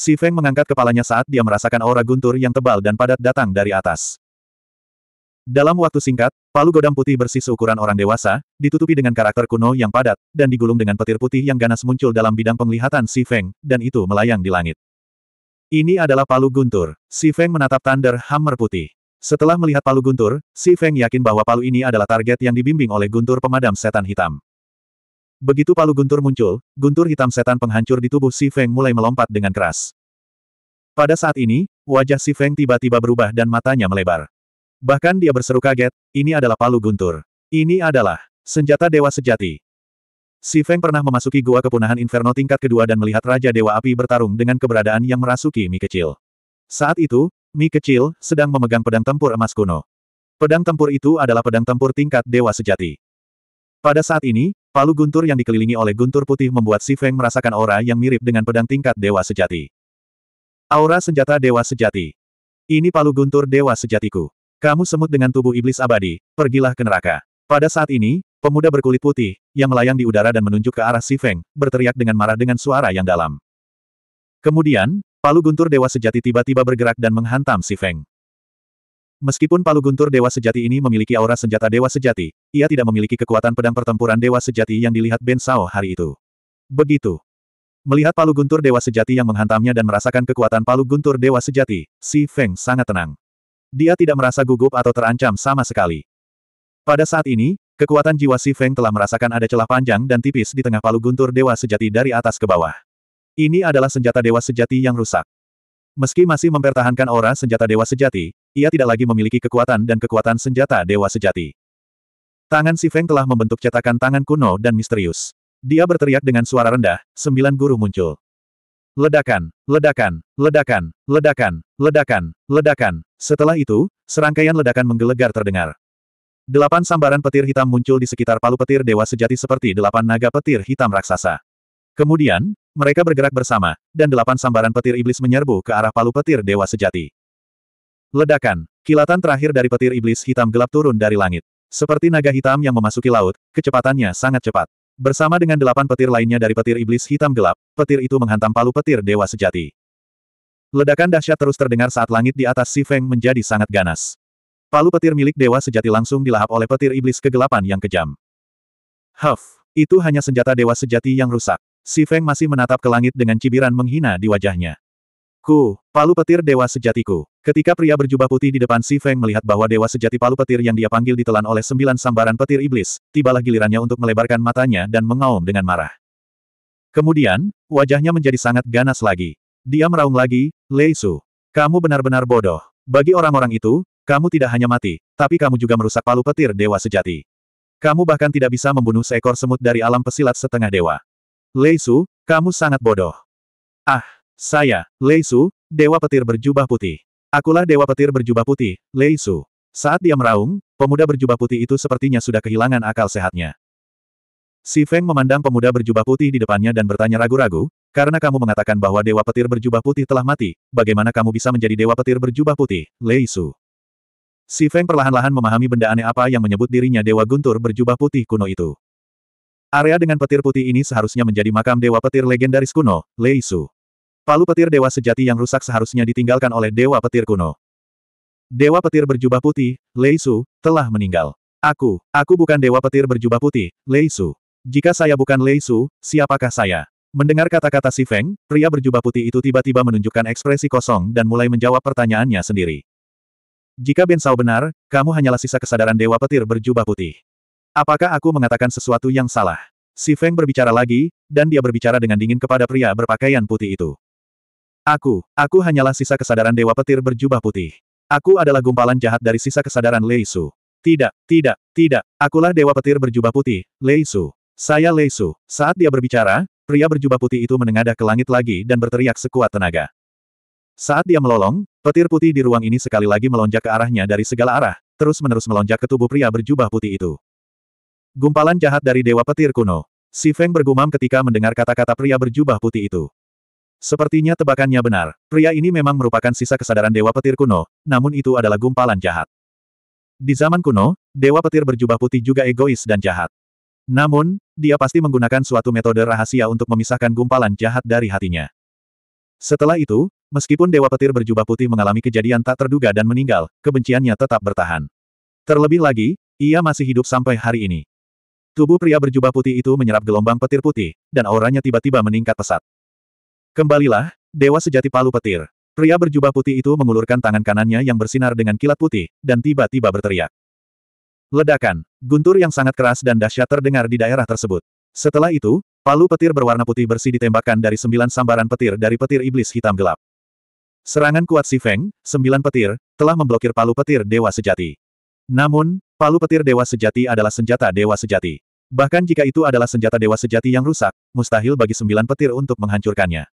Si Feng mengangkat kepalanya saat dia merasakan aura guntur yang tebal dan padat datang dari atas. Dalam waktu singkat, palu godam putih bersih seukuran orang dewasa, ditutupi dengan karakter kuno yang padat, dan digulung dengan petir putih yang ganas muncul dalam bidang penglihatan Si Feng, dan itu melayang di langit. Ini adalah palu guntur. Si Feng menatap Thunder Hammer putih. Setelah melihat palu guntur, Si Feng yakin bahwa palu ini adalah target yang dibimbing oleh guntur pemadam setan hitam. Begitu palu guntur muncul, guntur hitam setan penghancur di tubuh Si Feng mulai melompat dengan keras. Pada saat ini, wajah si Feng tiba-tiba berubah dan matanya melebar. Bahkan dia berseru kaget, ini adalah palu guntur. Ini adalah senjata dewa sejati. Si Feng pernah memasuki gua kepunahan Inferno tingkat kedua dan melihat Raja Dewa Api bertarung dengan keberadaan yang merasuki Mi Kecil. Saat itu, Mi Kecil sedang memegang pedang tempur emas kuno. Pedang tempur itu adalah pedang tempur tingkat dewa sejati. Pada saat ini, palu guntur yang dikelilingi oleh guntur putih membuat Si Feng merasakan aura yang mirip dengan pedang tingkat dewa sejati. Aura senjata dewa sejati. Ini palu guntur dewa sejatiku. Kamu semut dengan tubuh iblis abadi, pergilah ke neraka. Pada saat ini, pemuda berkulit putih, yang melayang di udara dan menunjuk ke arah Sifeng, berteriak dengan marah dengan suara yang dalam. Kemudian, palu guntur dewa sejati tiba-tiba bergerak dan menghantam Sifeng. Meskipun palu guntur dewa sejati ini memiliki aura senjata dewa sejati, ia tidak memiliki kekuatan pedang pertempuran dewa sejati yang dilihat Ben Sao hari itu. Begitu. Melihat palu guntur dewa sejati yang menghantamnya dan merasakan kekuatan palu guntur dewa sejati, Si Feng sangat tenang. Dia tidak merasa gugup atau terancam sama sekali. Pada saat ini, kekuatan jiwa Si Feng telah merasakan ada celah panjang dan tipis di tengah palu guntur dewa sejati dari atas ke bawah. Ini adalah senjata dewa sejati yang rusak. Meski masih mempertahankan aura senjata dewa sejati, ia tidak lagi memiliki kekuatan dan kekuatan senjata dewa sejati. Tangan Si Feng telah membentuk cetakan tangan kuno dan misterius. Dia berteriak dengan suara rendah, sembilan guru muncul. Ledakan, ledakan, ledakan, ledakan, ledakan, ledakan. Setelah itu, serangkaian ledakan menggelegar terdengar. Delapan sambaran petir hitam muncul di sekitar palu petir dewa sejati seperti delapan naga petir hitam raksasa. Kemudian, mereka bergerak bersama, dan delapan sambaran petir iblis menyerbu ke arah palu petir dewa sejati. Ledakan, kilatan terakhir dari petir iblis hitam gelap turun dari langit. Seperti naga hitam yang memasuki laut, kecepatannya sangat cepat. Bersama dengan delapan petir lainnya dari petir iblis hitam gelap, petir itu menghantam palu petir dewa sejati. Ledakan dahsyat terus terdengar saat langit di atas Si Feng menjadi sangat ganas. Palu petir milik dewa sejati langsung dilahap oleh petir iblis kegelapan yang kejam. Huff, itu hanya senjata dewa sejati yang rusak. Si Feng masih menatap ke langit dengan cibiran menghina di wajahnya. Ku, palu petir dewa sejatiku. Ketika pria berjubah putih di depan Si Feng melihat bahwa dewa sejati palu petir yang dia panggil ditelan oleh sembilan sambaran petir iblis, tibalah gilirannya untuk melebarkan matanya dan mengaum dengan marah. Kemudian, wajahnya menjadi sangat ganas lagi. Dia meraung lagi, Lei Su. Kamu benar-benar bodoh. Bagi orang-orang itu, kamu tidak hanya mati, tapi kamu juga merusak palu petir dewa sejati. Kamu bahkan tidak bisa membunuh seekor semut dari alam pesilat setengah dewa. Lei Su, kamu sangat bodoh. Ah! Saya, Lei Su, Dewa Petir Berjubah Putih. Akulah Dewa Petir Berjubah Putih, Lei Su. Saat dia meraung, pemuda berjubah putih itu sepertinya sudah kehilangan akal sehatnya. Si Feng memandang pemuda berjubah putih di depannya dan bertanya ragu-ragu, karena kamu mengatakan bahwa Dewa Petir Berjubah Putih telah mati, bagaimana kamu bisa menjadi Dewa Petir Berjubah Putih, Lei Su? Si Feng perlahan-lahan memahami benda aneh apa yang menyebut dirinya Dewa Guntur Berjubah Putih kuno itu. Area dengan petir putih ini seharusnya menjadi makam Dewa Petir legendaris kuno, Lei Su. Palu petir dewa sejati yang rusak seharusnya ditinggalkan oleh dewa petir kuno. Dewa petir berjubah putih, Lei Su, telah meninggal. Aku, aku bukan dewa petir berjubah putih, Lei Su. Jika saya bukan Lei Su, siapakah saya? Mendengar kata-kata si Feng, pria berjubah putih itu tiba-tiba menunjukkan ekspresi kosong dan mulai menjawab pertanyaannya sendiri. Jika Ben Sao benar, kamu hanyalah sisa kesadaran dewa petir berjubah putih. Apakah aku mengatakan sesuatu yang salah? Si Feng berbicara lagi, dan dia berbicara dengan dingin kepada pria berpakaian putih itu. Aku, aku hanyalah sisa kesadaran Dewa Petir berjubah putih. Aku adalah gumpalan jahat dari sisa kesadaran Lei Su. Tidak, tidak, tidak, akulah Dewa Petir berjubah putih, Lei Su. Saya Lei Su. Saat dia berbicara, pria berjubah putih itu menengadah ke langit lagi dan berteriak sekuat tenaga. Saat dia melolong, petir putih di ruang ini sekali lagi melonjak ke arahnya dari segala arah, terus-menerus melonjak ke tubuh pria berjubah putih itu. Gumpalan jahat dari Dewa Petir kuno. Si Feng bergumam ketika mendengar kata-kata pria berjubah putih itu. Sepertinya tebakannya benar, pria ini memang merupakan sisa kesadaran Dewa Petir kuno, namun itu adalah gumpalan jahat. Di zaman kuno, Dewa Petir berjubah putih juga egois dan jahat. Namun, dia pasti menggunakan suatu metode rahasia untuk memisahkan gumpalan jahat dari hatinya. Setelah itu, meskipun Dewa Petir berjubah putih mengalami kejadian tak terduga dan meninggal, kebenciannya tetap bertahan. Terlebih lagi, ia masih hidup sampai hari ini. Tubuh pria berjubah putih itu menyerap gelombang petir putih, dan auranya tiba-tiba meningkat pesat. Kembalilah, Dewa Sejati Palu Petir. Pria berjubah putih itu mengulurkan tangan kanannya yang bersinar dengan kilat putih, dan tiba-tiba berteriak. Ledakan, guntur yang sangat keras dan dahsyat terdengar di daerah tersebut. Setelah itu, palu petir berwarna putih bersih ditembakkan dari sembilan sambaran petir dari petir iblis hitam gelap. Serangan kuat si Feng, sembilan petir, telah memblokir palu petir dewa sejati. Namun, palu petir dewa sejati adalah senjata dewa sejati. Bahkan jika itu adalah senjata dewa sejati yang rusak, mustahil bagi sembilan petir untuk menghancurkannya.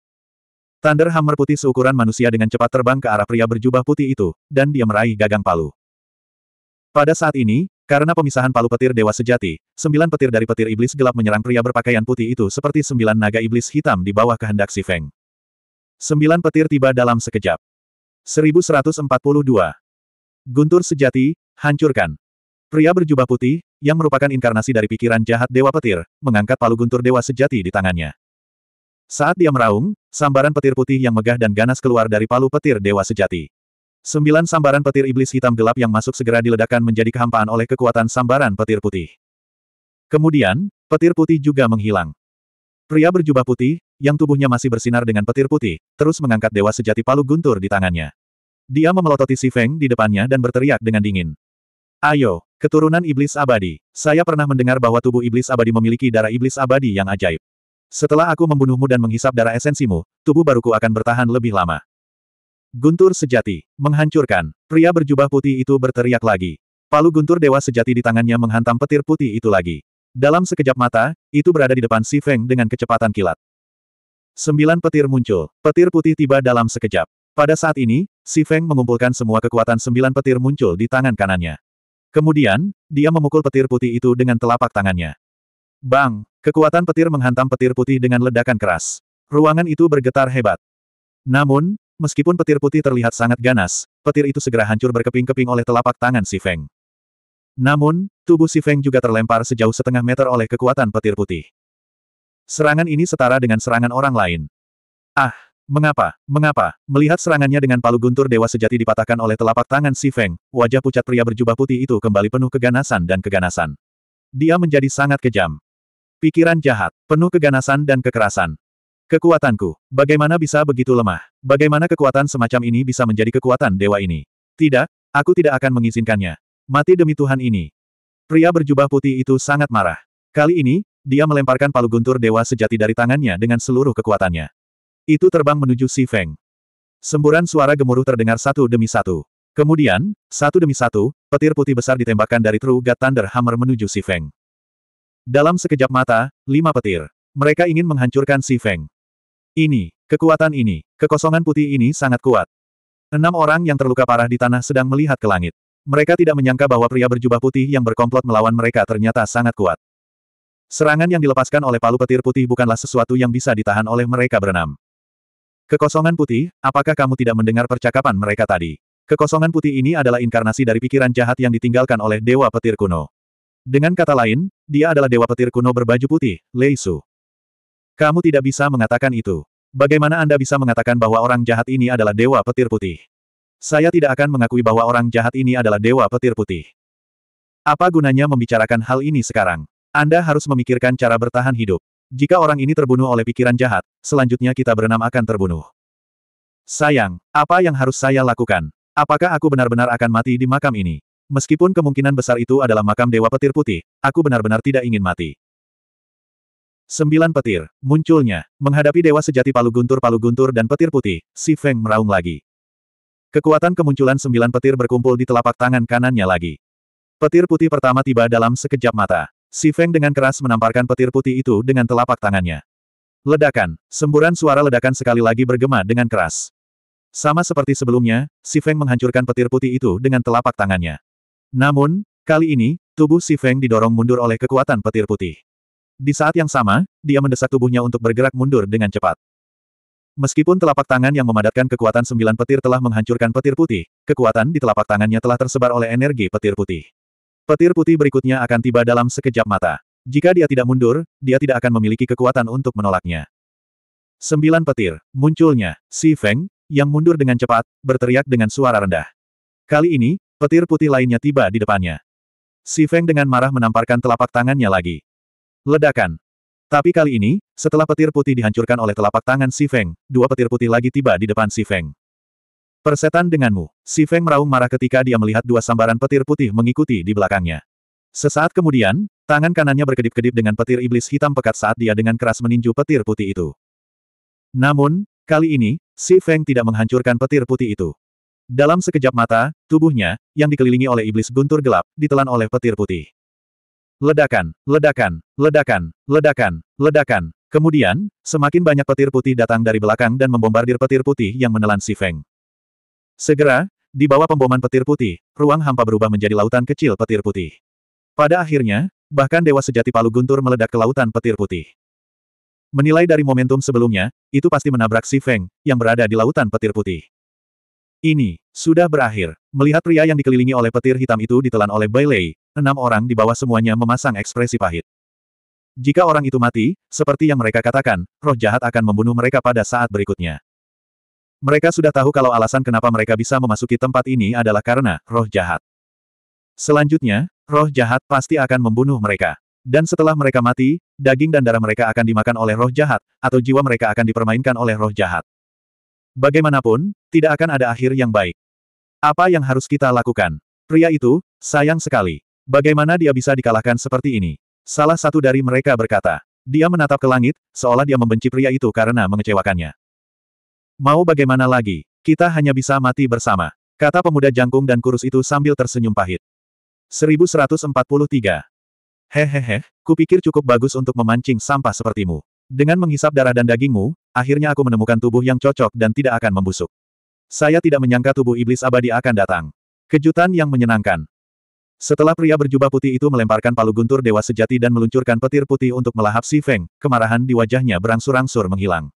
Thunder Hammer putih seukuran manusia dengan cepat terbang ke arah pria berjubah putih itu, dan dia meraih gagang palu. Pada saat ini, karena pemisahan palu petir dewa sejati, sembilan petir dari petir iblis gelap menyerang pria berpakaian putih itu seperti sembilan naga iblis hitam di bawah kehendak si Feng. Sembilan petir tiba dalam sekejap. 1142. Guntur sejati, hancurkan. Pria berjubah putih, yang merupakan inkarnasi dari pikiran jahat Dewa Petir, mengangkat palu guntur Dewa Sejati di tangannya. Saat dia meraung, sambaran petir putih yang megah dan ganas keluar dari palu petir dewa sejati. Sembilan sambaran petir iblis hitam gelap yang masuk segera diledakkan menjadi kehampaan oleh kekuatan sambaran petir putih. Kemudian, petir putih juga menghilang. Pria berjubah putih, yang tubuhnya masih bersinar dengan petir putih, terus mengangkat dewa sejati palu guntur di tangannya. Dia memelototi si Feng di depannya dan berteriak dengan dingin. Ayo, keturunan iblis abadi. Saya pernah mendengar bahwa tubuh iblis abadi memiliki darah iblis abadi yang ajaib. Setelah aku membunuhmu dan menghisap darah esensimu, tubuh baruku akan bertahan lebih lama. Guntur sejati, menghancurkan. Pria berjubah putih itu berteriak lagi. Palu guntur dewa sejati di tangannya menghantam petir putih itu lagi. Dalam sekejap mata, itu berada di depan Si Feng dengan kecepatan kilat. Sembilan petir muncul, petir putih tiba dalam sekejap. Pada saat ini, Si Feng mengumpulkan semua kekuatan sembilan petir muncul di tangan kanannya. Kemudian, dia memukul petir putih itu dengan telapak tangannya. Bang! Kekuatan petir menghantam petir putih dengan ledakan keras. Ruangan itu bergetar hebat. Namun, meskipun petir putih terlihat sangat ganas, petir itu segera hancur berkeping-keping oleh telapak tangan Si Feng. Namun, tubuh Si Feng juga terlempar sejauh setengah meter oleh kekuatan petir putih. Serangan ini setara dengan serangan orang lain. Ah, mengapa, mengapa, melihat serangannya dengan palu guntur dewa sejati dipatahkan oleh telapak tangan Si Feng, wajah pucat pria berjubah putih itu kembali penuh keganasan dan keganasan. Dia menjadi sangat kejam. Pikiran jahat, penuh keganasan dan kekerasan. Kekuatanku, bagaimana bisa begitu lemah? Bagaimana kekuatan semacam ini bisa menjadi kekuatan dewa ini? Tidak, aku tidak akan mengizinkannya. Mati demi Tuhan ini. Pria berjubah putih itu sangat marah. Kali ini, dia melemparkan palu guntur dewa sejati dari tangannya dengan seluruh kekuatannya. Itu terbang menuju Si Feng. Semburan suara gemuruh terdengar satu demi satu. Kemudian, satu demi satu, petir putih besar ditembakkan dari True God Thunder Hammer menuju Si Feng. Dalam sekejap mata, lima petir. Mereka ingin menghancurkan Si Feng. Ini, kekuatan ini, kekosongan putih ini sangat kuat. Enam orang yang terluka parah di tanah sedang melihat ke langit. Mereka tidak menyangka bahwa pria berjubah putih yang berkomplot melawan mereka ternyata sangat kuat. Serangan yang dilepaskan oleh palu petir putih bukanlah sesuatu yang bisa ditahan oleh mereka berenam. Kekosongan putih, apakah kamu tidak mendengar percakapan mereka tadi? Kekosongan putih ini adalah inkarnasi dari pikiran jahat yang ditinggalkan oleh Dewa Petir Kuno. Dengan kata lain, dia adalah dewa petir kuno berbaju putih, Lei Su. Kamu tidak bisa mengatakan itu. Bagaimana Anda bisa mengatakan bahwa orang jahat ini adalah dewa petir putih? Saya tidak akan mengakui bahwa orang jahat ini adalah dewa petir putih. Apa gunanya membicarakan hal ini sekarang? Anda harus memikirkan cara bertahan hidup. Jika orang ini terbunuh oleh pikiran jahat, selanjutnya kita berenam akan terbunuh. Sayang, apa yang harus saya lakukan? Apakah aku benar-benar akan mati di makam ini? Meskipun kemungkinan besar itu adalah makam Dewa Petir Putih, aku benar-benar tidak ingin mati. Sembilan petir, munculnya, menghadapi Dewa Sejati Palu Guntur Palu Guntur dan Petir Putih, Si Feng meraung lagi. Kekuatan kemunculan sembilan petir berkumpul di telapak tangan kanannya lagi. Petir putih pertama tiba dalam sekejap mata. Si Feng dengan keras menamparkan petir putih itu dengan telapak tangannya. Ledakan, semburan suara ledakan sekali lagi bergema dengan keras. Sama seperti sebelumnya, Si Feng menghancurkan petir putih itu dengan telapak tangannya. Namun, kali ini, tubuh Si Feng didorong mundur oleh kekuatan petir putih. Di saat yang sama, dia mendesak tubuhnya untuk bergerak mundur dengan cepat. Meskipun telapak tangan yang memadatkan kekuatan sembilan petir telah menghancurkan petir putih, kekuatan di telapak tangannya telah tersebar oleh energi petir putih. Petir putih berikutnya akan tiba dalam sekejap mata. Jika dia tidak mundur, dia tidak akan memiliki kekuatan untuk menolaknya. Sembilan petir, munculnya, Si Feng, yang mundur dengan cepat, berteriak dengan suara rendah. Kali ini, Petir putih lainnya tiba di depannya. Si Feng dengan marah menamparkan telapak tangannya lagi. Ledakan. Tapi kali ini, setelah petir putih dihancurkan oleh telapak tangan Si Feng, dua petir putih lagi tiba di depan Si Feng. Persetan denganmu, Si Feng meraung marah ketika dia melihat dua sambaran petir putih mengikuti di belakangnya. Sesaat kemudian, tangan kanannya berkedip-kedip dengan petir iblis hitam pekat saat dia dengan keras meninju petir putih itu. Namun, kali ini, Si Feng tidak menghancurkan petir putih itu. Dalam sekejap mata, tubuhnya, yang dikelilingi oleh iblis guntur gelap, ditelan oleh petir putih. Ledakan, ledakan, ledakan, ledakan, ledakan. Kemudian, semakin banyak petir putih datang dari belakang dan membombardir petir putih yang menelan si Feng. Segera, di bawah pemboman petir putih, ruang hampa berubah menjadi lautan kecil petir putih. Pada akhirnya, bahkan Dewa Sejati Palu Guntur meledak ke lautan petir putih. Menilai dari momentum sebelumnya, itu pasti menabrak Si Feng, yang berada di lautan petir putih. Ini, sudah berakhir. Melihat pria yang dikelilingi oleh petir hitam itu ditelan oleh Bai Lei, enam orang di bawah semuanya memasang ekspresi pahit. Jika orang itu mati, seperti yang mereka katakan, roh jahat akan membunuh mereka pada saat berikutnya. Mereka sudah tahu kalau alasan kenapa mereka bisa memasuki tempat ini adalah karena roh jahat. Selanjutnya, roh jahat pasti akan membunuh mereka. Dan setelah mereka mati, daging dan darah mereka akan dimakan oleh roh jahat, atau jiwa mereka akan dipermainkan oleh roh jahat. Bagaimanapun, tidak akan ada akhir yang baik. Apa yang harus kita lakukan? Pria itu, sayang sekali. Bagaimana dia bisa dikalahkan seperti ini? Salah satu dari mereka berkata. Dia menatap ke langit, seolah dia membenci pria itu karena mengecewakannya. Mau bagaimana lagi? Kita hanya bisa mati bersama. Kata pemuda jangkung dan kurus itu sambil tersenyum pahit. 1143. Hehehe, kupikir cukup bagus untuk memancing sampah sepertimu. Dengan menghisap darah dan dagingmu, akhirnya aku menemukan tubuh yang cocok dan tidak akan membusuk. Saya tidak menyangka tubuh iblis abadi akan datang. Kejutan yang menyenangkan. Setelah pria berjubah putih itu melemparkan palu guntur dewa sejati dan meluncurkan petir putih untuk melahap si Feng, kemarahan di wajahnya berangsur-angsur menghilang.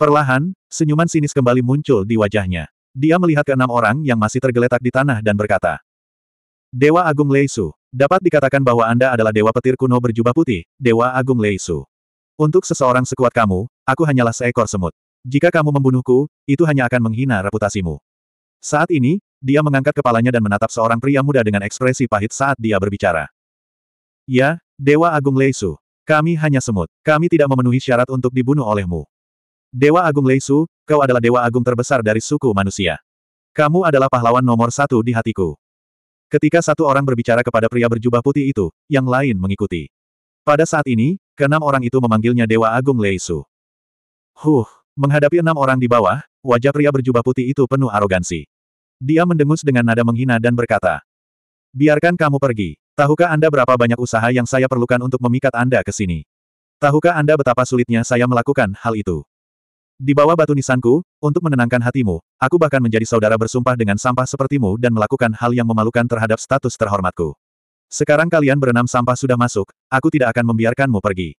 Perlahan, senyuman sinis kembali muncul di wajahnya. Dia melihat keenam orang yang masih tergeletak di tanah dan berkata, Dewa Agung Leisu, dapat dikatakan bahwa Anda adalah Dewa Petir Kuno berjubah putih, Dewa Agung Leisu. Untuk seseorang sekuat kamu, aku hanyalah seekor semut. Jika kamu membunuhku, itu hanya akan menghina reputasimu. Saat ini, dia mengangkat kepalanya dan menatap seorang pria muda dengan ekspresi pahit saat dia berbicara. Ya, Dewa Agung Leisu. Kami hanya semut. Kami tidak memenuhi syarat untuk dibunuh olehmu. Dewa Agung Leisu, kau adalah Dewa Agung terbesar dari suku manusia. Kamu adalah pahlawan nomor satu di hatiku. Ketika satu orang berbicara kepada pria berjubah putih itu, yang lain mengikuti. Pada saat ini, Keenam orang itu memanggilnya Dewa Agung Leisu. Huh, menghadapi enam orang di bawah, wajah pria berjubah putih itu penuh arogansi. Dia mendengus dengan nada menghina dan berkata, Biarkan kamu pergi. Tahukah Anda berapa banyak usaha yang saya perlukan untuk memikat Anda ke sini? Tahukah Anda betapa sulitnya saya melakukan hal itu? Di bawah batu nisanku, untuk menenangkan hatimu, aku bahkan menjadi saudara bersumpah dengan sampah sepertimu dan melakukan hal yang memalukan terhadap status terhormatku. Sekarang kalian berenam sampah sudah masuk, aku tidak akan membiarkanmu pergi.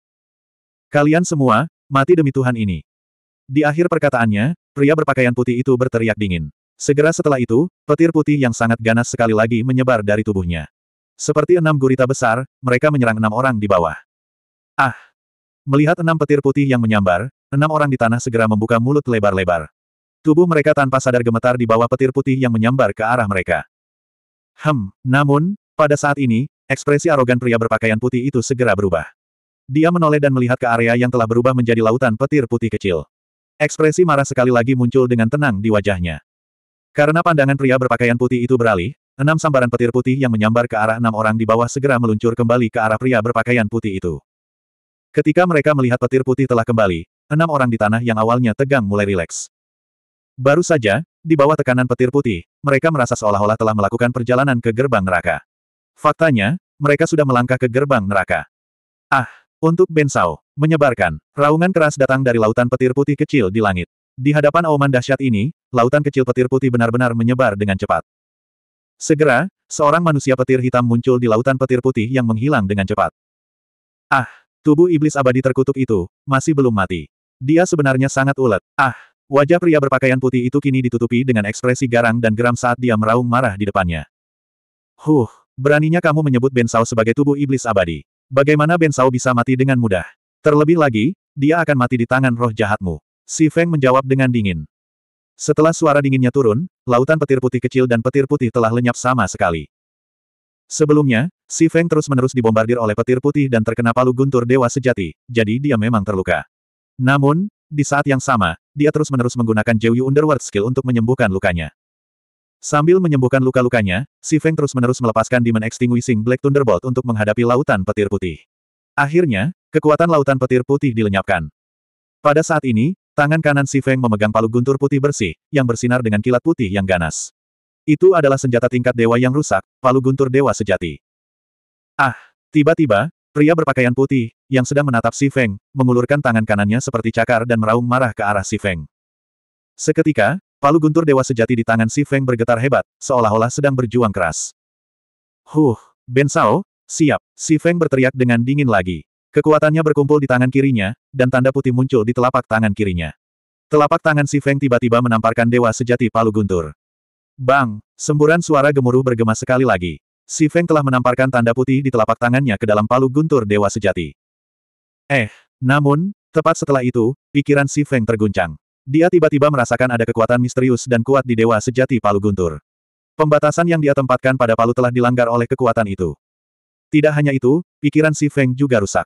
Kalian semua, mati demi Tuhan ini. Di akhir perkataannya, pria berpakaian putih itu berteriak dingin. Segera setelah itu, petir putih yang sangat ganas sekali lagi menyebar dari tubuhnya. Seperti enam gurita besar, mereka menyerang enam orang di bawah. Ah! Melihat enam petir putih yang menyambar, enam orang di tanah segera membuka mulut lebar-lebar. Tubuh mereka tanpa sadar gemetar di bawah petir putih yang menyambar ke arah mereka. Hem, namun, pada saat ini, ekspresi arogan pria berpakaian putih itu segera berubah. Dia menoleh dan melihat ke area yang telah berubah menjadi lautan petir putih kecil. Ekspresi marah sekali lagi muncul dengan tenang di wajahnya. Karena pandangan pria berpakaian putih itu beralih, enam sambaran petir putih yang menyambar ke arah enam orang di bawah segera meluncur kembali ke arah pria berpakaian putih itu. Ketika mereka melihat petir putih telah kembali, enam orang di tanah yang awalnya tegang mulai rileks. Baru saja, di bawah tekanan petir putih, mereka merasa seolah-olah telah melakukan perjalanan ke gerbang neraka. Faktanya, mereka sudah melangkah ke gerbang neraka. Ah, untuk Bensau, menyebarkan, raungan keras datang dari lautan petir putih kecil di langit. Di hadapan auman dahsyat ini, lautan kecil petir putih benar-benar menyebar dengan cepat. Segera, seorang manusia petir hitam muncul di lautan petir putih yang menghilang dengan cepat. Ah, tubuh iblis abadi terkutuk itu, masih belum mati. Dia sebenarnya sangat ulet. Ah, wajah pria berpakaian putih itu kini ditutupi dengan ekspresi garang dan geram saat dia meraung marah di depannya. Huh, Beraninya kamu menyebut Bensau sebagai tubuh iblis abadi. Bagaimana Bensau bisa mati dengan mudah? Terlebih lagi, dia akan mati di tangan roh jahatmu. Si Feng menjawab dengan dingin. Setelah suara dinginnya turun, lautan petir putih kecil dan petir putih telah lenyap sama sekali. Sebelumnya, si Feng terus-menerus dibombardir oleh petir putih dan terkena palu guntur dewa sejati, jadi dia memang terluka. Namun, di saat yang sama, dia terus-menerus menggunakan Jiuyu Underworld Skill untuk menyembuhkan lukanya. Sambil menyembuhkan luka-lukanya, Si Feng terus-menerus melepaskan Demon Extinguishing Black Thunderbolt untuk menghadapi lautan petir putih. Akhirnya, kekuatan lautan petir putih dilenyapkan. Pada saat ini, tangan kanan Si Feng memegang palu guntur putih bersih, yang bersinar dengan kilat putih yang ganas. Itu adalah senjata tingkat dewa yang rusak, palu guntur dewa sejati. Ah, tiba-tiba, Pria berpakaian putih, yang sedang menatap Si Feng, mengulurkan tangan kanannya seperti cakar dan meraung marah ke arah Si Feng. Seketika, Palu guntur dewa sejati di tangan Si Feng bergetar hebat, seolah-olah sedang berjuang keras. Huh, Ben Sao, siap, Si Feng berteriak dengan dingin lagi. Kekuatannya berkumpul di tangan kirinya, dan tanda putih muncul di telapak tangan kirinya. Telapak tangan Si Feng tiba-tiba menamparkan dewa sejati palu guntur. Bang, semburan suara gemuruh bergema sekali lagi. Si Feng telah menamparkan tanda putih di telapak tangannya ke dalam palu guntur dewa sejati. Eh, namun, tepat setelah itu, pikiran Si Feng terguncang. Dia tiba-tiba merasakan ada kekuatan misterius dan kuat di Dewa Sejati Palu Guntur. Pembatasan yang dia tempatkan pada Palu telah dilanggar oleh kekuatan itu. Tidak hanya itu, pikiran Si Feng juga rusak.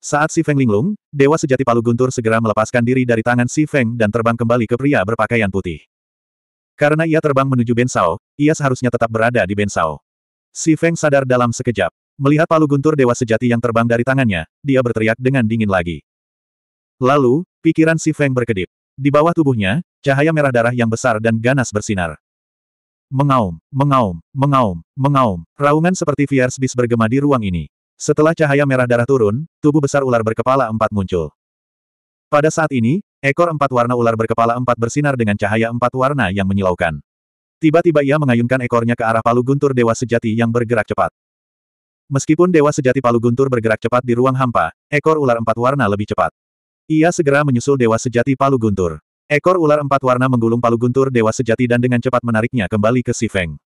Saat Si Feng linglung, Dewa Sejati Palu Guntur segera melepaskan diri dari tangan Si Feng dan terbang kembali ke pria berpakaian putih. Karena ia terbang menuju Bensao, ia seharusnya tetap berada di Bensao. Si Feng sadar dalam sekejap. Melihat palu guntur dewa sejati yang terbang dari tangannya, dia berteriak dengan dingin lagi. Lalu, pikiran Si Feng berkedip. Di bawah tubuhnya, cahaya merah darah yang besar dan ganas bersinar. Mengaum, mengaum, mengaum, mengaum, raungan seperti fierce beast bergema di ruang ini. Setelah cahaya merah darah turun, tubuh besar ular berkepala empat muncul. Pada saat ini, ekor empat warna ular berkepala empat bersinar dengan cahaya empat warna yang menyilaukan. Tiba-tiba ia mengayunkan ekornya ke arah palu guntur dewa sejati yang bergerak cepat. Meskipun dewa sejati palu guntur bergerak cepat di ruang hampa, ekor ular empat warna lebih cepat. Ia segera menyusul Dewa Sejati Palu Guntur. Ekor ular empat warna menggulung Palu Guntur Dewa Sejati dan dengan cepat menariknya kembali ke Si Feng.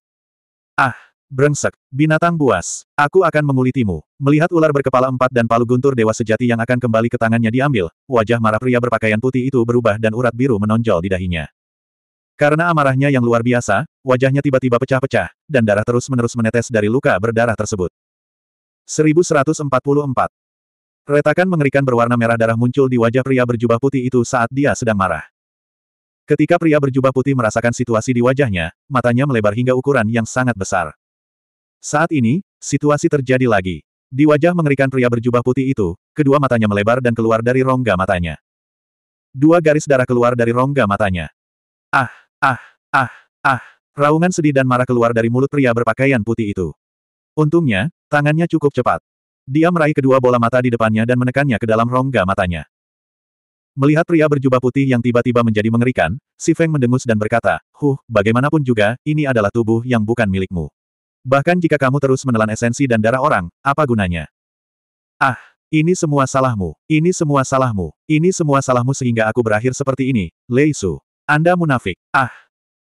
Ah, brengsek, binatang buas, aku akan mengulitimu. Melihat ular berkepala empat dan Palu Guntur Dewa Sejati yang akan kembali ke tangannya diambil, wajah marah pria berpakaian putih itu berubah dan urat biru menonjol di dahinya. Karena amarahnya yang luar biasa, wajahnya tiba-tiba pecah-pecah, dan darah terus-menerus menetes dari luka berdarah tersebut. 1144. Retakan mengerikan berwarna merah darah muncul di wajah pria berjubah putih itu saat dia sedang marah. Ketika pria berjubah putih merasakan situasi di wajahnya, matanya melebar hingga ukuran yang sangat besar. Saat ini, situasi terjadi lagi. Di wajah mengerikan pria berjubah putih itu, kedua matanya melebar dan keluar dari rongga matanya. Dua garis darah keluar dari rongga matanya. Ah, ah, ah, ah. Raungan sedih dan marah keluar dari mulut pria berpakaian putih itu. Untungnya, tangannya cukup cepat. Dia meraih kedua bola mata di depannya dan menekannya ke dalam rongga matanya. Melihat pria berjubah putih yang tiba-tiba menjadi mengerikan, si Feng mendengus dan berkata, Huh, bagaimanapun juga, ini adalah tubuh yang bukan milikmu. Bahkan jika kamu terus menelan esensi dan darah orang, apa gunanya? Ah, ini semua salahmu, ini semua salahmu, ini semua salahmu sehingga aku berakhir seperti ini, Lei Su. Anda munafik, ah.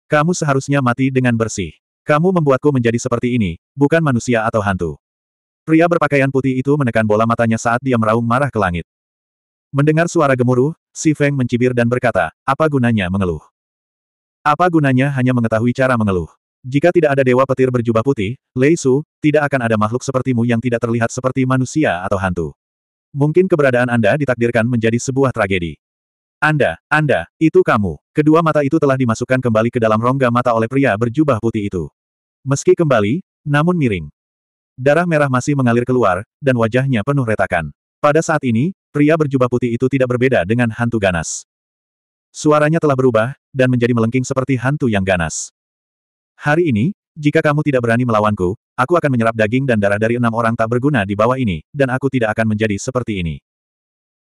Kamu seharusnya mati dengan bersih. Kamu membuatku menjadi seperti ini, bukan manusia atau hantu. Pria berpakaian putih itu menekan bola matanya saat dia meraung marah ke langit. Mendengar suara gemuruh, Si Feng mencibir dan berkata, apa gunanya mengeluh? Apa gunanya hanya mengetahui cara mengeluh? Jika tidak ada dewa petir berjubah putih, Lei Su, tidak akan ada makhluk sepertimu yang tidak terlihat seperti manusia atau hantu. Mungkin keberadaan Anda ditakdirkan menjadi sebuah tragedi. Anda, Anda, itu kamu. Kedua mata itu telah dimasukkan kembali ke dalam rongga mata oleh pria berjubah putih itu. Meski kembali, namun miring. Darah merah masih mengalir keluar, dan wajahnya penuh retakan. Pada saat ini, pria berjubah putih itu tidak berbeda dengan hantu ganas. Suaranya telah berubah, dan menjadi melengking seperti hantu yang ganas. Hari ini, jika kamu tidak berani melawanku, aku akan menyerap daging dan darah dari enam orang tak berguna di bawah ini, dan aku tidak akan menjadi seperti ini.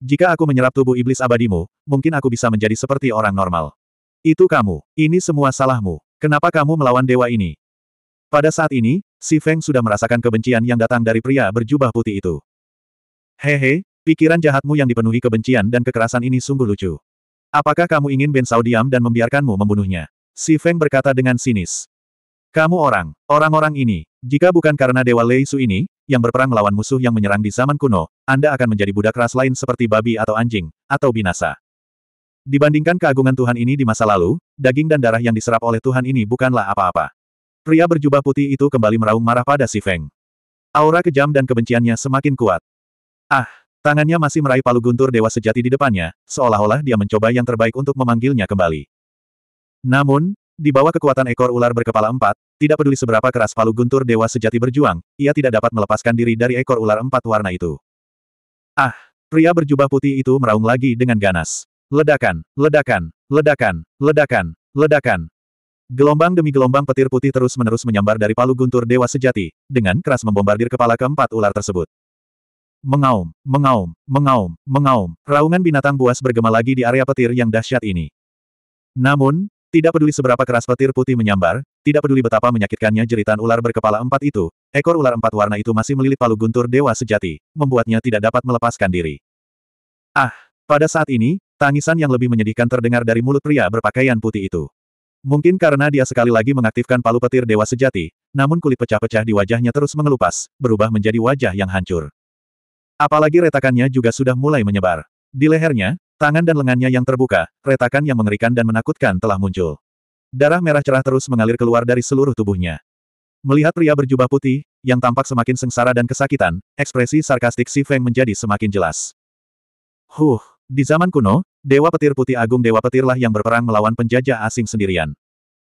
Jika aku menyerap tubuh iblis abadimu, mungkin aku bisa menjadi seperti orang normal. Itu kamu, ini semua salahmu. Kenapa kamu melawan dewa ini? Pada saat ini, Si Feng sudah merasakan kebencian yang datang dari pria berjubah putih itu. Hehe, pikiran jahatmu yang dipenuhi kebencian dan kekerasan ini sungguh lucu. Apakah kamu ingin Ben Sao diam dan membiarkanmu membunuhnya? Si Feng berkata dengan sinis. Kamu orang, orang-orang ini, jika bukan karena Dewa Lei Su ini, yang berperang melawan musuh yang menyerang di zaman kuno, Anda akan menjadi budak ras lain seperti babi atau anjing, atau binasa. Dibandingkan keagungan Tuhan ini di masa lalu, daging dan darah yang diserap oleh Tuhan ini bukanlah apa-apa. Pria berjubah putih itu kembali meraung marah pada si Feng. Aura kejam dan kebenciannya semakin kuat. Ah, tangannya masih meraih palu guntur dewa sejati di depannya, seolah-olah dia mencoba yang terbaik untuk memanggilnya kembali. Namun, di bawah kekuatan ekor ular berkepala empat, tidak peduli seberapa keras palu guntur dewa sejati berjuang, ia tidak dapat melepaskan diri dari ekor ular empat warna itu. Ah, pria berjubah putih itu meraung lagi dengan ganas. Ledakan, ledakan, ledakan, ledakan, ledakan, Gelombang demi gelombang petir putih terus-menerus menyambar dari palu guntur Dewa Sejati, dengan keras membombardir kepala keempat ular tersebut. Mengaum, mengaum, mengaum, mengaum, raungan binatang buas bergema lagi di area petir yang dahsyat ini. Namun, tidak peduli seberapa keras petir putih menyambar, tidak peduli betapa menyakitkannya jeritan ular berkepala empat itu, ekor ular empat warna itu masih melilit palu guntur Dewa Sejati, membuatnya tidak dapat melepaskan diri. Ah, pada saat ini, tangisan yang lebih menyedihkan terdengar dari mulut pria berpakaian putih itu. Mungkin karena dia sekali lagi mengaktifkan palu petir dewa sejati, namun kulit pecah-pecah di wajahnya terus mengelupas, berubah menjadi wajah yang hancur. Apalagi retakannya juga sudah mulai menyebar. Di lehernya, tangan dan lengannya yang terbuka, retakan yang mengerikan dan menakutkan telah muncul. Darah merah cerah terus mengalir keluar dari seluruh tubuhnya. Melihat pria berjubah putih, yang tampak semakin sengsara dan kesakitan, ekspresi sarkastik Si Feng menjadi semakin jelas. Huh, di zaman kuno, Dewa Petir Putih Agung Dewa Petirlah yang berperang melawan penjajah asing sendirian.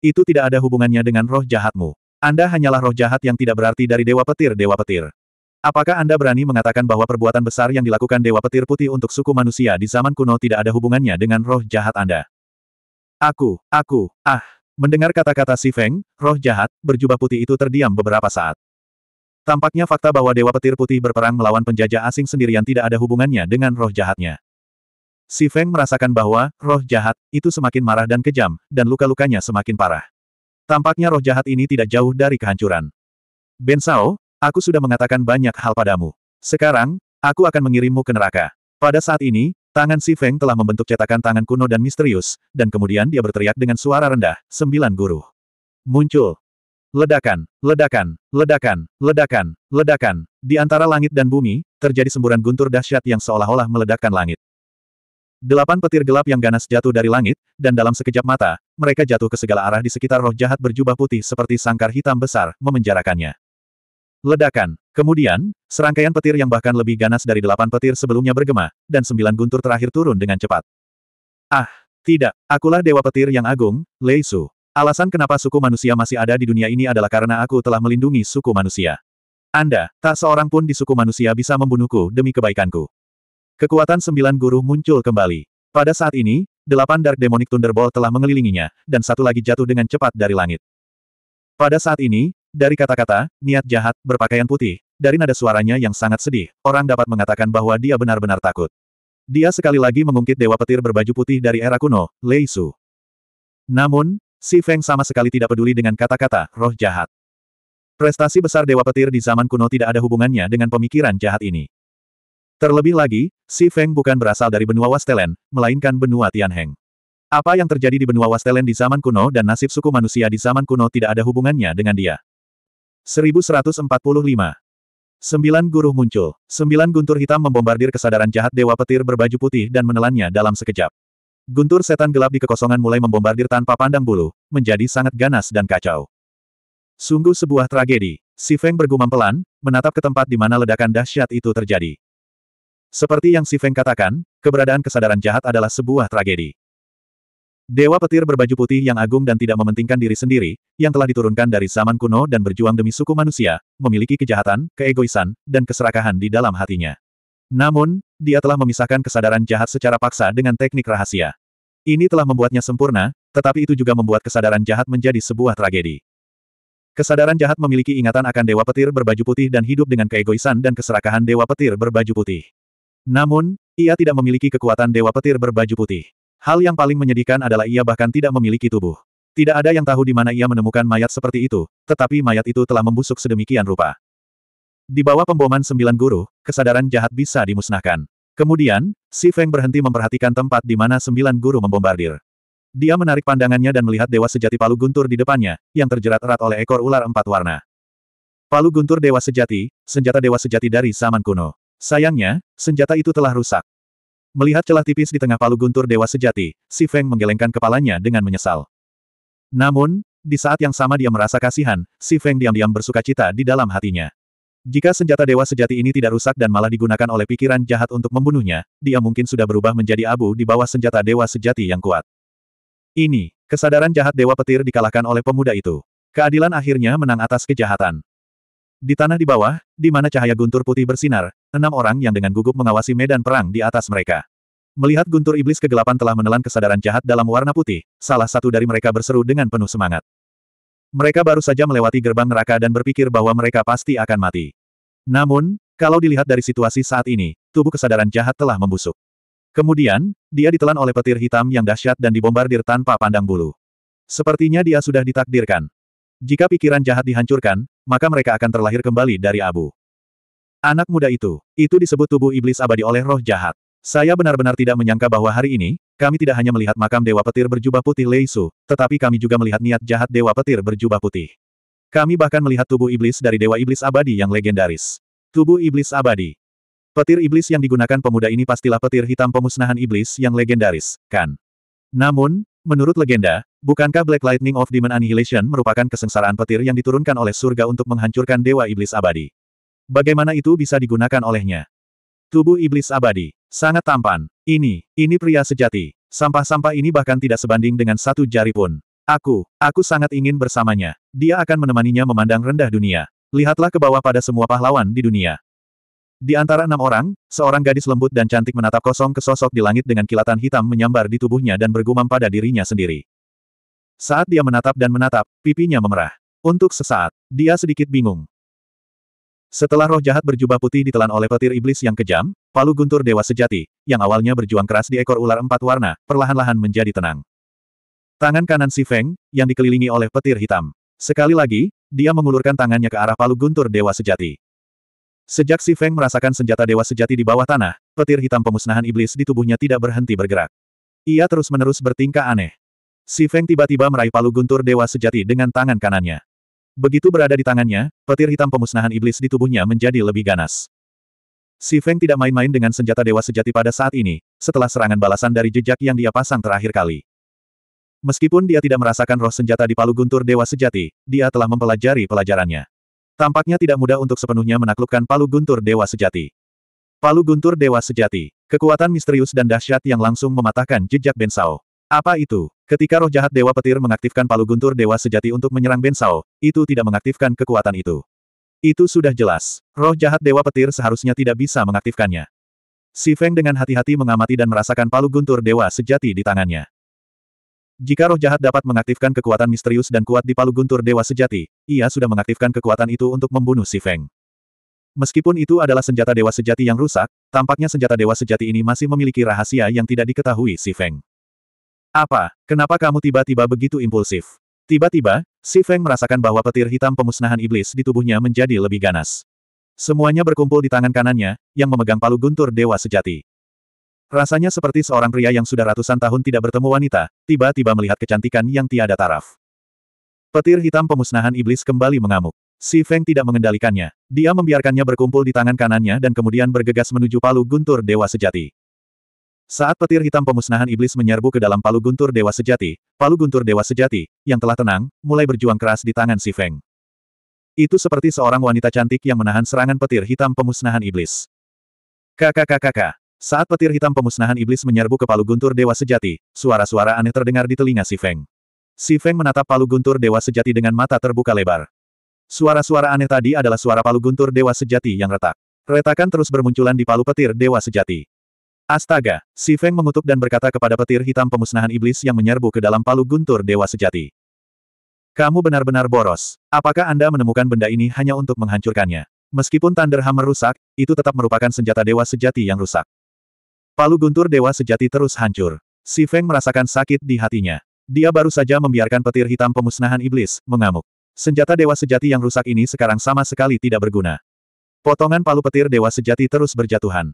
Itu tidak ada hubungannya dengan roh jahatmu. Anda hanyalah roh jahat yang tidak berarti dari Dewa Petir Dewa Petir. Apakah Anda berani mengatakan bahwa perbuatan besar yang dilakukan Dewa Petir Putih untuk suku manusia di zaman kuno tidak ada hubungannya dengan roh jahat Anda? Aku, aku, ah. Mendengar kata-kata Si Feng, roh jahat, berjubah putih itu terdiam beberapa saat. Tampaknya fakta bahwa Dewa Petir Putih berperang melawan penjajah asing sendirian tidak ada hubungannya dengan roh jahatnya. Si Feng merasakan bahwa, roh jahat, itu semakin marah dan kejam, dan luka-lukanya semakin parah. Tampaknya roh jahat ini tidak jauh dari kehancuran. Ben Sao, aku sudah mengatakan banyak hal padamu. Sekarang, aku akan mengirimmu ke neraka. Pada saat ini, tangan Si Feng telah membentuk cetakan tangan kuno dan misterius, dan kemudian dia berteriak dengan suara rendah, sembilan guru. Muncul. Ledakan, ledakan, ledakan, ledakan, ledakan. Di antara langit dan bumi, terjadi semburan guntur dahsyat yang seolah-olah meledakkan langit. Delapan petir gelap yang ganas jatuh dari langit, dan dalam sekejap mata, mereka jatuh ke segala arah di sekitar roh jahat berjubah putih seperti sangkar hitam besar, memenjarakannya. Ledakan. Kemudian, serangkaian petir yang bahkan lebih ganas dari delapan petir sebelumnya bergema, dan sembilan guntur terakhir turun dengan cepat. Ah, tidak, akulah dewa petir yang agung, Lei Su. Alasan kenapa suku manusia masih ada di dunia ini adalah karena aku telah melindungi suku manusia. Anda, tak seorang pun di suku manusia bisa membunuhku demi kebaikanku. Kekuatan sembilan guru muncul kembali. Pada saat ini, delapan Dark Demonic Thunderbolt telah mengelilinginya, dan satu lagi jatuh dengan cepat dari langit. Pada saat ini, dari kata-kata, niat jahat, berpakaian putih, dari nada suaranya yang sangat sedih, orang dapat mengatakan bahwa dia benar-benar takut. Dia sekali lagi mengungkit Dewa Petir berbaju putih dari era kuno, Lei Su. Namun, Si Feng sama sekali tidak peduli dengan kata-kata, roh jahat. Prestasi besar Dewa Petir di zaman kuno tidak ada hubungannya dengan pemikiran jahat ini. Terlebih lagi, Si Feng bukan berasal dari benua Wastelen, melainkan benua Tianheng. Apa yang terjadi di benua Wastelen di zaman kuno dan nasib suku manusia di zaman kuno tidak ada hubungannya dengan dia. 1145 Sembilan guru muncul. Sembilan guntur hitam membombardir kesadaran jahat Dewa Petir berbaju putih dan menelannya dalam sekejap. Guntur setan gelap di kekosongan mulai membombardir tanpa pandang bulu, menjadi sangat ganas dan kacau. Sungguh sebuah tragedi. Si Feng bergumam pelan, menatap ke tempat di mana ledakan dahsyat itu terjadi. Seperti yang Si Feng katakan, keberadaan kesadaran jahat adalah sebuah tragedi. Dewa petir berbaju putih yang agung dan tidak mementingkan diri sendiri, yang telah diturunkan dari zaman kuno dan berjuang demi suku manusia, memiliki kejahatan, keegoisan, dan keserakahan di dalam hatinya. Namun, dia telah memisahkan kesadaran jahat secara paksa dengan teknik rahasia. Ini telah membuatnya sempurna, tetapi itu juga membuat kesadaran jahat menjadi sebuah tragedi. Kesadaran jahat memiliki ingatan akan dewa petir berbaju putih dan hidup dengan keegoisan dan keserakahan dewa petir berbaju putih. Namun, ia tidak memiliki kekuatan dewa petir berbaju putih. Hal yang paling menyedihkan adalah ia bahkan tidak memiliki tubuh. Tidak ada yang tahu di mana ia menemukan mayat seperti itu, tetapi mayat itu telah membusuk sedemikian rupa. Di bawah pemboman sembilan guru, kesadaran jahat bisa dimusnahkan. Kemudian, Si Feng berhenti memperhatikan tempat di mana sembilan guru membombardir. Dia menarik pandangannya dan melihat dewa sejati palu guntur di depannya, yang terjerat erat oleh ekor ular empat warna. Palu guntur dewa sejati, senjata dewa sejati dari zaman kuno. Sayangnya, senjata itu telah rusak. Melihat celah tipis di tengah palu guntur dewa sejati, si Feng menggelengkan kepalanya dengan menyesal. Namun, di saat yang sama dia merasa kasihan, si Feng diam-diam bersuka cita di dalam hatinya. Jika senjata dewa sejati ini tidak rusak dan malah digunakan oleh pikiran jahat untuk membunuhnya, dia mungkin sudah berubah menjadi abu di bawah senjata dewa sejati yang kuat. Ini, kesadaran jahat dewa petir dikalahkan oleh pemuda itu. Keadilan akhirnya menang atas kejahatan. Di tanah di bawah, di mana cahaya guntur putih bersinar, enam orang yang dengan gugup mengawasi medan perang di atas mereka. Melihat guntur iblis kegelapan telah menelan kesadaran jahat dalam warna putih, salah satu dari mereka berseru dengan penuh semangat. Mereka baru saja melewati gerbang neraka dan berpikir bahwa mereka pasti akan mati. Namun, kalau dilihat dari situasi saat ini, tubuh kesadaran jahat telah membusuk. Kemudian, dia ditelan oleh petir hitam yang dahsyat dan dibombardir tanpa pandang bulu. Sepertinya dia sudah ditakdirkan. Jika pikiran jahat dihancurkan, maka mereka akan terlahir kembali dari abu. Anak muda itu, itu disebut tubuh iblis abadi oleh roh jahat. Saya benar-benar tidak menyangka bahwa hari ini, kami tidak hanya melihat makam Dewa Petir berjubah putih Leisu, tetapi kami juga melihat niat jahat Dewa Petir berjubah putih. Kami bahkan melihat tubuh iblis dari Dewa Iblis Abadi yang legendaris. Tubuh Iblis Abadi. Petir iblis yang digunakan pemuda ini pastilah petir hitam pemusnahan iblis yang legendaris, kan? Namun, menurut legenda, Bukankah Black Lightning of Demon Annihilation merupakan kesengsaraan petir yang diturunkan oleh surga untuk menghancurkan Dewa Iblis Abadi? Bagaimana itu bisa digunakan olehnya? Tubuh Iblis Abadi. Sangat tampan. Ini, ini pria sejati. Sampah-sampah ini bahkan tidak sebanding dengan satu jari pun. Aku, aku sangat ingin bersamanya. Dia akan menemaninya memandang rendah dunia. Lihatlah ke bawah pada semua pahlawan di dunia. Di antara enam orang, seorang gadis lembut dan cantik menatap kosong ke sosok di langit dengan kilatan hitam menyambar di tubuhnya dan bergumam pada dirinya sendiri. Saat dia menatap dan menatap, pipinya memerah. Untuk sesaat, dia sedikit bingung. Setelah roh jahat berjubah putih ditelan oleh petir iblis yang kejam, palu guntur dewa sejati, yang awalnya berjuang keras di ekor ular empat warna, perlahan-lahan menjadi tenang. Tangan kanan si Feng, yang dikelilingi oleh petir hitam. Sekali lagi, dia mengulurkan tangannya ke arah palu guntur dewa sejati. Sejak si Feng merasakan senjata dewa sejati di bawah tanah, petir hitam pemusnahan iblis di tubuhnya tidak berhenti bergerak. Ia terus-menerus bertingkah aneh. Si Feng tiba-tiba meraih palu guntur dewa sejati dengan tangan kanannya. Begitu berada di tangannya, petir hitam pemusnahan iblis di tubuhnya menjadi lebih ganas. Si Feng tidak main-main dengan senjata dewa sejati pada saat ini, setelah serangan balasan dari jejak yang dia pasang terakhir kali. Meskipun dia tidak merasakan roh senjata di palu guntur dewa sejati, dia telah mempelajari pelajarannya. Tampaknya tidak mudah untuk sepenuhnya menaklukkan palu guntur dewa sejati. Palu guntur dewa sejati, kekuatan misterius dan dahsyat yang langsung mematahkan jejak Bensao. Apa itu? Ketika roh jahat Dewa Petir mengaktifkan palu guntur Dewa Sejati untuk menyerang Bensao, itu tidak mengaktifkan kekuatan itu. Itu sudah jelas. Roh jahat Dewa Petir seharusnya tidak bisa mengaktifkannya. Si Feng dengan hati-hati mengamati dan merasakan palu guntur Dewa Sejati di tangannya. Jika roh jahat dapat mengaktifkan kekuatan misterius dan kuat di palu guntur Dewa Sejati, ia sudah mengaktifkan kekuatan itu untuk membunuh Si Feng. Meskipun itu adalah senjata Dewa Sejati yang rusak, tampaknya senjata Dewa Sejati ini masih memiliki rahasia yang tidak diketahui Si Feng. Apa, kenapa kamu tiba-tiba begitu impulsif? Tiba-tiba, Si Feng merasakan bahwa petir hitam pemusnahan iblis di tubuhnya menjadi lebih ganas. Semuanya berkumpul di tangan kanannya, yang memegang palu guntur dewa sejati. Rasanya seperti seorang pria yang sudah ratusan tahun tidak bertemu wanita, tiba-tiba melihat kecantikan yang tiada taraf. Petir hitam pemusnahan iblis kembali mengamuk. Si Feng tidak mengendalikannya. Dia membiarkannya berkumpul di tangan kanannya dan kemudian bergegas menuju palu guntur dewa sejati. Saat petir hitam pemusnahan iblis menyerbu ke dalam palu guntur Dewa Sejati, palu guntur Dewa Sejati, yang telah tenang, mulai berjuang keras di tangan si Feng. Itu seperti seorang wanita cantik yang menahan serangan petir hitam pemusnahan iblis. KKKKK Saat petir hitam pemusnahan iblis menyerbu ke palu guntur Dewa Sejati, suara-suara aneh terdengar di telinga Si Feng. Si Feng menatap palu guntur Dewa Sejati dengan mata terbuka lebar. Suara-suara aneh tadi adalah suara palu guntur Dewa Sejati yang retak. Retakan terus bermunculan di palu petir Dewa Sejati. Astaga! Si Feng mengutuk dan berkata kepada petir hitam pemusnahan iblis yang menyerbu ke dalam palu guntur dewa sejati. Kamu benar-benar boros. Apakah Anda menemukan benda ini hanya untuk menghancurkannya? Meskipun Thunder Hammer rusak, itu tetap merupakan senjata dewa sejati yang rusak. Palu guntur dewa sejati terus hancur. Si Feng merasakan sakit di hatinya. Dia baru saja membiarkan petir hitam pemusnahan iblis mengamuk. Senjata dewa sejati yang rusak ini sekarang sama sekali tidak berguna. Potongan palu petir dewa sejati terus berjatuhan.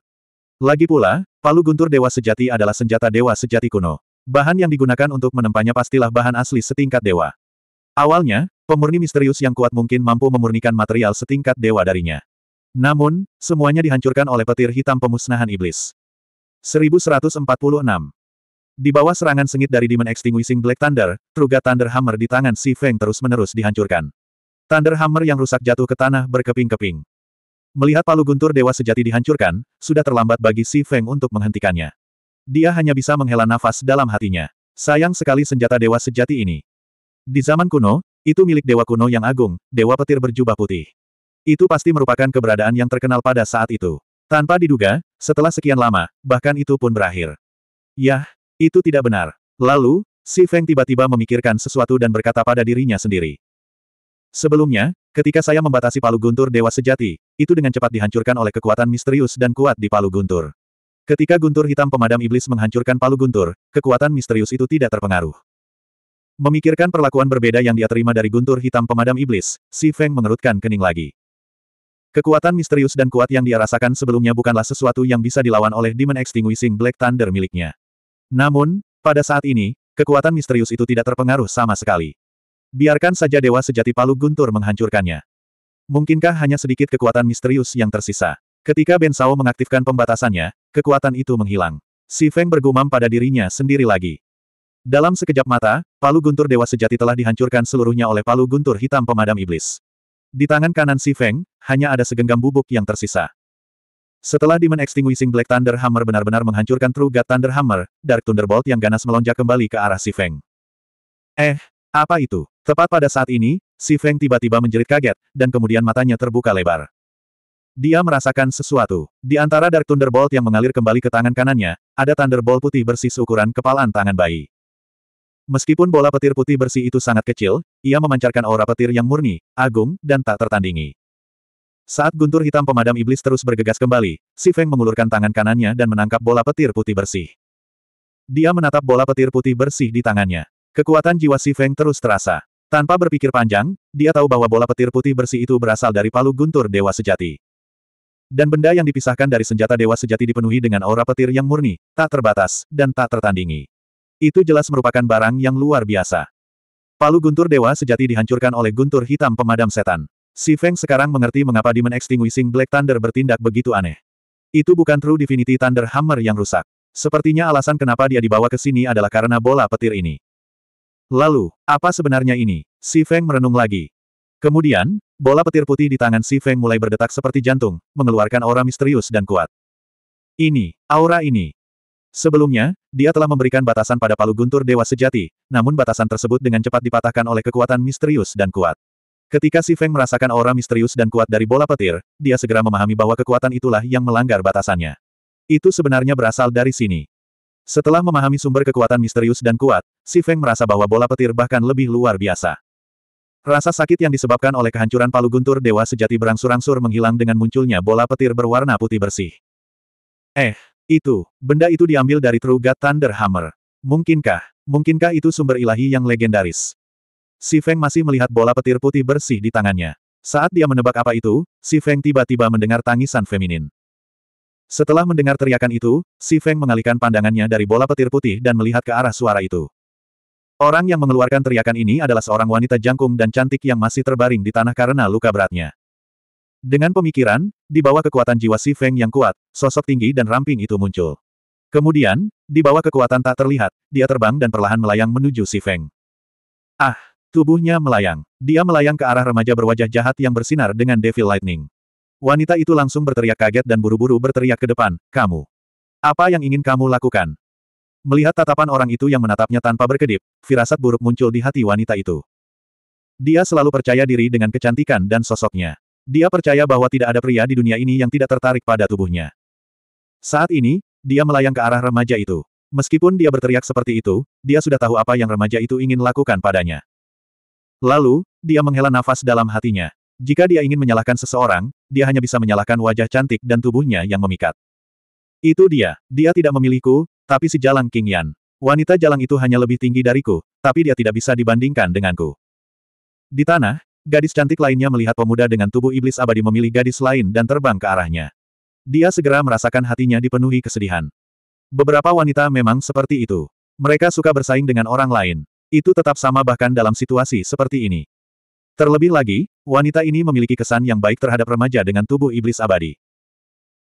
Lagi pula, palu guntur dewa sejati adalah senjata dewa sejati kuno. Bahan yang digunakan untuk menempanya pastilah bahan asli setingkat dewa. Awalnya, pemurni misterius yang kuat mungkin mampu memurnikan material setingkat dewa darinya. Namun, semuanya dihancurkan oleh petir hitam pemusnahan iblis. 1146. Di bawah serangan sengit dari Demon Extinguishing Black Thunder, Truga Thunder Hammer di tangan Si Feng terus-menerus dihancurkan. Thunder Hammer yang rusak jatuh ke tanah berkeping-keping. Melihat palu guntur dewa sejati dihancurkan, sudah terlambat bagi Si Feng untuk menghentikannya. Dia hanya bisa menghela nafas dalam hatinya. Sayang sekali senjata dewa sejati ini. Di zaman kuno, itu milik dewa kuno yang agung, dewa petir berjubah putih. Itu pasti merupakan keberadaan yang terkenal pada saat itu. Tanpa diduga, setelah sekian lama, bahkan itu pun berakhir. Yah, itu tidak benar. Lalu, Si Feng tiba-tiba memikirkan sesuatu dan berkata pada dirinya sendiri. Sebelumnya, Ketika saya membatasi palu guntur dewa sejati, itu dengan cepat dihancurkan oleh kekuatan misterius dan kuat di palu guntur. Ketika guntur hitam pemadam iblis menghancurkan palu guntur, kekuatan misterius itu tidak terpengaruh. Memikirkan perlakuan berbeda yang dia terima dari guntur hitam pemadam iblis, Si Feng mengerutkan kening lagi. Kekuatan misterius dan kuat yang dia rasakan sebelumnya bukanlah sesuatu yang bisa dilawan oleh Demon Extinguishing Black Thunder miliknya. Namun, pada saat ini, kekuatan misterius itu tidak terpengaruh sama sekali. Biarkan saja Dewa Sejati Palu Guntur menghancurkannya. Mungkinkah hanya sedikit kekuatan misterius yang tersisa? Ketika Ben Sao mengaktifkan pembatasannya, kekuatan itu menghilang. Si Feng bergumam pada dirinya sendiri lagi. Dalam sekejap mata, palu guntur dewa sejati telah dihancurkan seluruhnya oleh palu guntur hitam pemadam iblis. Di tangan kanan si Feng, hanya ada segenggam bubuk yang tersisa. Setelah Demon Extinguishing Black Thunder Hammer benar-benar menghancurkan True God Thunder Hammer, Dark Thunderbolt yang ganas melonjak kembali ke arah si Feng. Eh, apa itu? Tepat pada saat ini, si Feng tiba-tiba menjerit kaget, dan kemudian matanya terbuka lebar. Dia merasakan sesuatu. Di antara Dark Thunderbolt yang mengalir kembali ke tangan kanannya, ada Thunderbolt putih bersih seukuran kepalan tangan bayi. Meskipun bola petir putih bersih itu sangat kecil, ia memancarkan aura petir yang murni, agung, dan tak tertandingi. Saat guntur hitam pemadam iblis terus bergegas kembali, Si Feng mengulurkan tangan kanannya dan menangkap bola petir putih bersih. Dia menatap bola petir putih bersih di tangannya. Kekuatan jiwa Si Feng terus terasa. Tanpa berpikir panjang, dia tahu bahwa bola petir putih bersih itu berasal dari palu guntur dewa sejati. Dan benda yang dipisahkan dari senjata dewa sejati dipenuhi dengan aura petir yang murni, tak terbatas, dan tak tertandingi. Itu jelas merupakan barang yang luar biasa. Palu guntur dewa sejati dihancurkan oleh guntur hitam pemadam setan. Si Feng sekarang mengerti mengapa Demon Extinguishing Black Thunder bertindak begitu aneh. Itu bukan True Divinity Thunder Hammer yang rusak. Sepertinya alasan kenapa dia dibawa ke sini adalah karena bola petir ini. Lalu, apa sebenarnya ini? Si Feng merenung lagi. Kemudian, bola petir putih di tangan Si Feng mulai berdetak seperti jantung, mengeluarkan aura misterius dan kuat. Ini, aura ini. Sebelumnya, dia telah memberikan batasan pada palu guntur dewa sejati, namun batasan tersebut dengan cepat dipatahkan oleh kekuatan misterius dan kuat. Ketika Si Feng merasakan aura misterius dan kuat dari bola petir, dia segera memahami bahwa kekuatan itulah yang melanggar batasannya. Itu sebenarnya berasal dari sini. Setelah memahami sumber kekuatan misterius dan kuat, Si Feng merasa bahwa bola petir bahkan lebih luar biasa. Rasa sakit yang disebabkan oleh kehancuran palu guntur dewa sejati berangsur-angsur menghilang dengan munculnya bola petir berwarna putih bersih. Eh, itu, benda itu diambil dari True God Thunder Hammer. Mungkinkah, mungkinkah itu sumber ilahi yang legendaris? Si Feng masih melihat bola petir putih bersih di tangannya. Saat dia menebak apa itu, Si Feng tiba-tiba mendengar tangisan feminin. Setelah mendengar teriakan itu, Si Feng mengalihkan pandangannya dari bola petir putih dan melihat ke arah suara itu. Orang yang mengeluarkan teriakan ini adalah seorang wanita jangkung dan cantik yang masih terbaring di tanah karena luka beratnya. Dengan pemikiran, di bawah kekuatan jiwa Si Feng yang kuat, sosok tinggi dan ramping itu muncul. Kemudian, di bawah kekuatan tak terlihat, dia terbang dan perlahan melayang menuju Si Feng. Ah, tubuhnya melayang. Dia melayang ke arah remaja berwajah jahat yang bersinar dengan Devil Lightning. Wanita itu langsung berteriak kaget dan buru-buru berteriak ke depan, kamu. Apa yang ingin kamu lakukan? Melihat tatapan orang itu yang menatapnya tanpa berkedip, firasat buruk muncul di hati wanita itu. Dia selalu percaya diri dengan kecantikan dan sosoknya. Dia percaya bahwa tidak ada pria di dunia ini yang tidak tertarik pada tubuhnya. Saat ini, dia melayang ke arah remaja itu. Meskipun dia berteriak seperti itu, dia sudah tahu apa yang remaja itu ingin lakukan padanya. Lalu, dia menghela nafas dalam hatinya. Jika dia ingin menyalahkan seseorang, dia hanya bisa menyalahkan wajah cantik dan tubuhnya yang memikat. Itu dia, dia tidak memilihku, tapi si jalang King Yan. Wanita jalang itu hanya lebih tinggi dariku, tapi dia tidak bisa dibandingkan denganku. Di tanah, gadis cantik lainnya melihat pemuda dengan tubuh iblis abadi memilih gadis lain dan terbang ke arahnya. Dia segera merasakan hatinya dipenuhi kesedihan. Beberapa wanita memang seperti itu. Mereka suka bersaing dengan orang lain. Itu tetap sama bahkan dalam situasi seperti ini. Terlebih lagi, wanita ini memiliki kesan yang baik terhadap remaja dengan tubuh iblis abadi.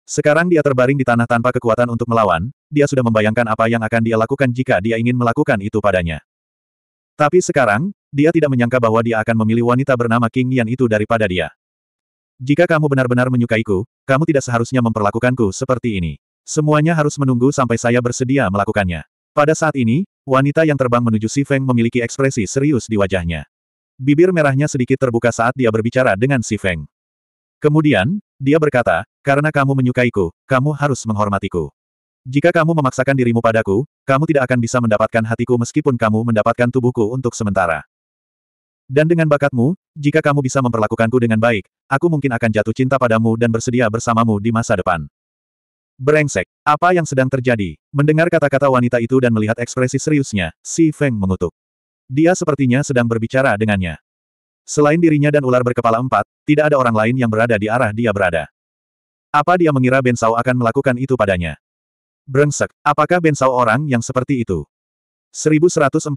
Sekarang dia terbaring di tanah tanpa kekuatan untuk melawan, dia sudah membayangkan apa yang akan dia lakukan jika dia ingin melakukan itu padanya. Tapi sekarang, dia tidak menyangka bahwa dia akan memilih wanita bernama King Yan itu daripada dia. Jika kamu benar-benar menyukaiku, kamu tidak seharusnya memperlakukanku seperti ini. Semuanya harus menunggu sampai saya bersedia melakukannya. Pada saat ini, wanita yang terbang menuju Si Feng memiliki ekspresi serius di wajahnya. Bibir merahnya sedikit terbuka saat dia berbicara dengan Si Feng. Kemudian, dia berkata, karena kamu menyukaiku, kamu harus menghormatiku. Jika kamu memaksakan dirimu padaku, kamu tidak akan bisa mendapatkan hatiku meskipun kamu mendapatkan tubuhku untuk sementara. Dan dengan bakatmu, jika kamu bisa memperlakukanku dengan baik, aku mungkin akan jatuh cinta padamu dan bersedia bersamamu di masa depan. Berengsek, apa yang sedang terjadi? Mendengar kata-kata wanita itu dan melihat ekspresi seriusnya, Si Feng mengutuk. Dia sepertinya sedang berbicara dengannya. Selain dirinya dan ular berkepala empat, tidak ada orang lain yang berada di arah dia berada. Apa dia mengira Bensau akan melakukan itu padanya? Brengsek, apakah Bensau orang yang seperti itu? 1147.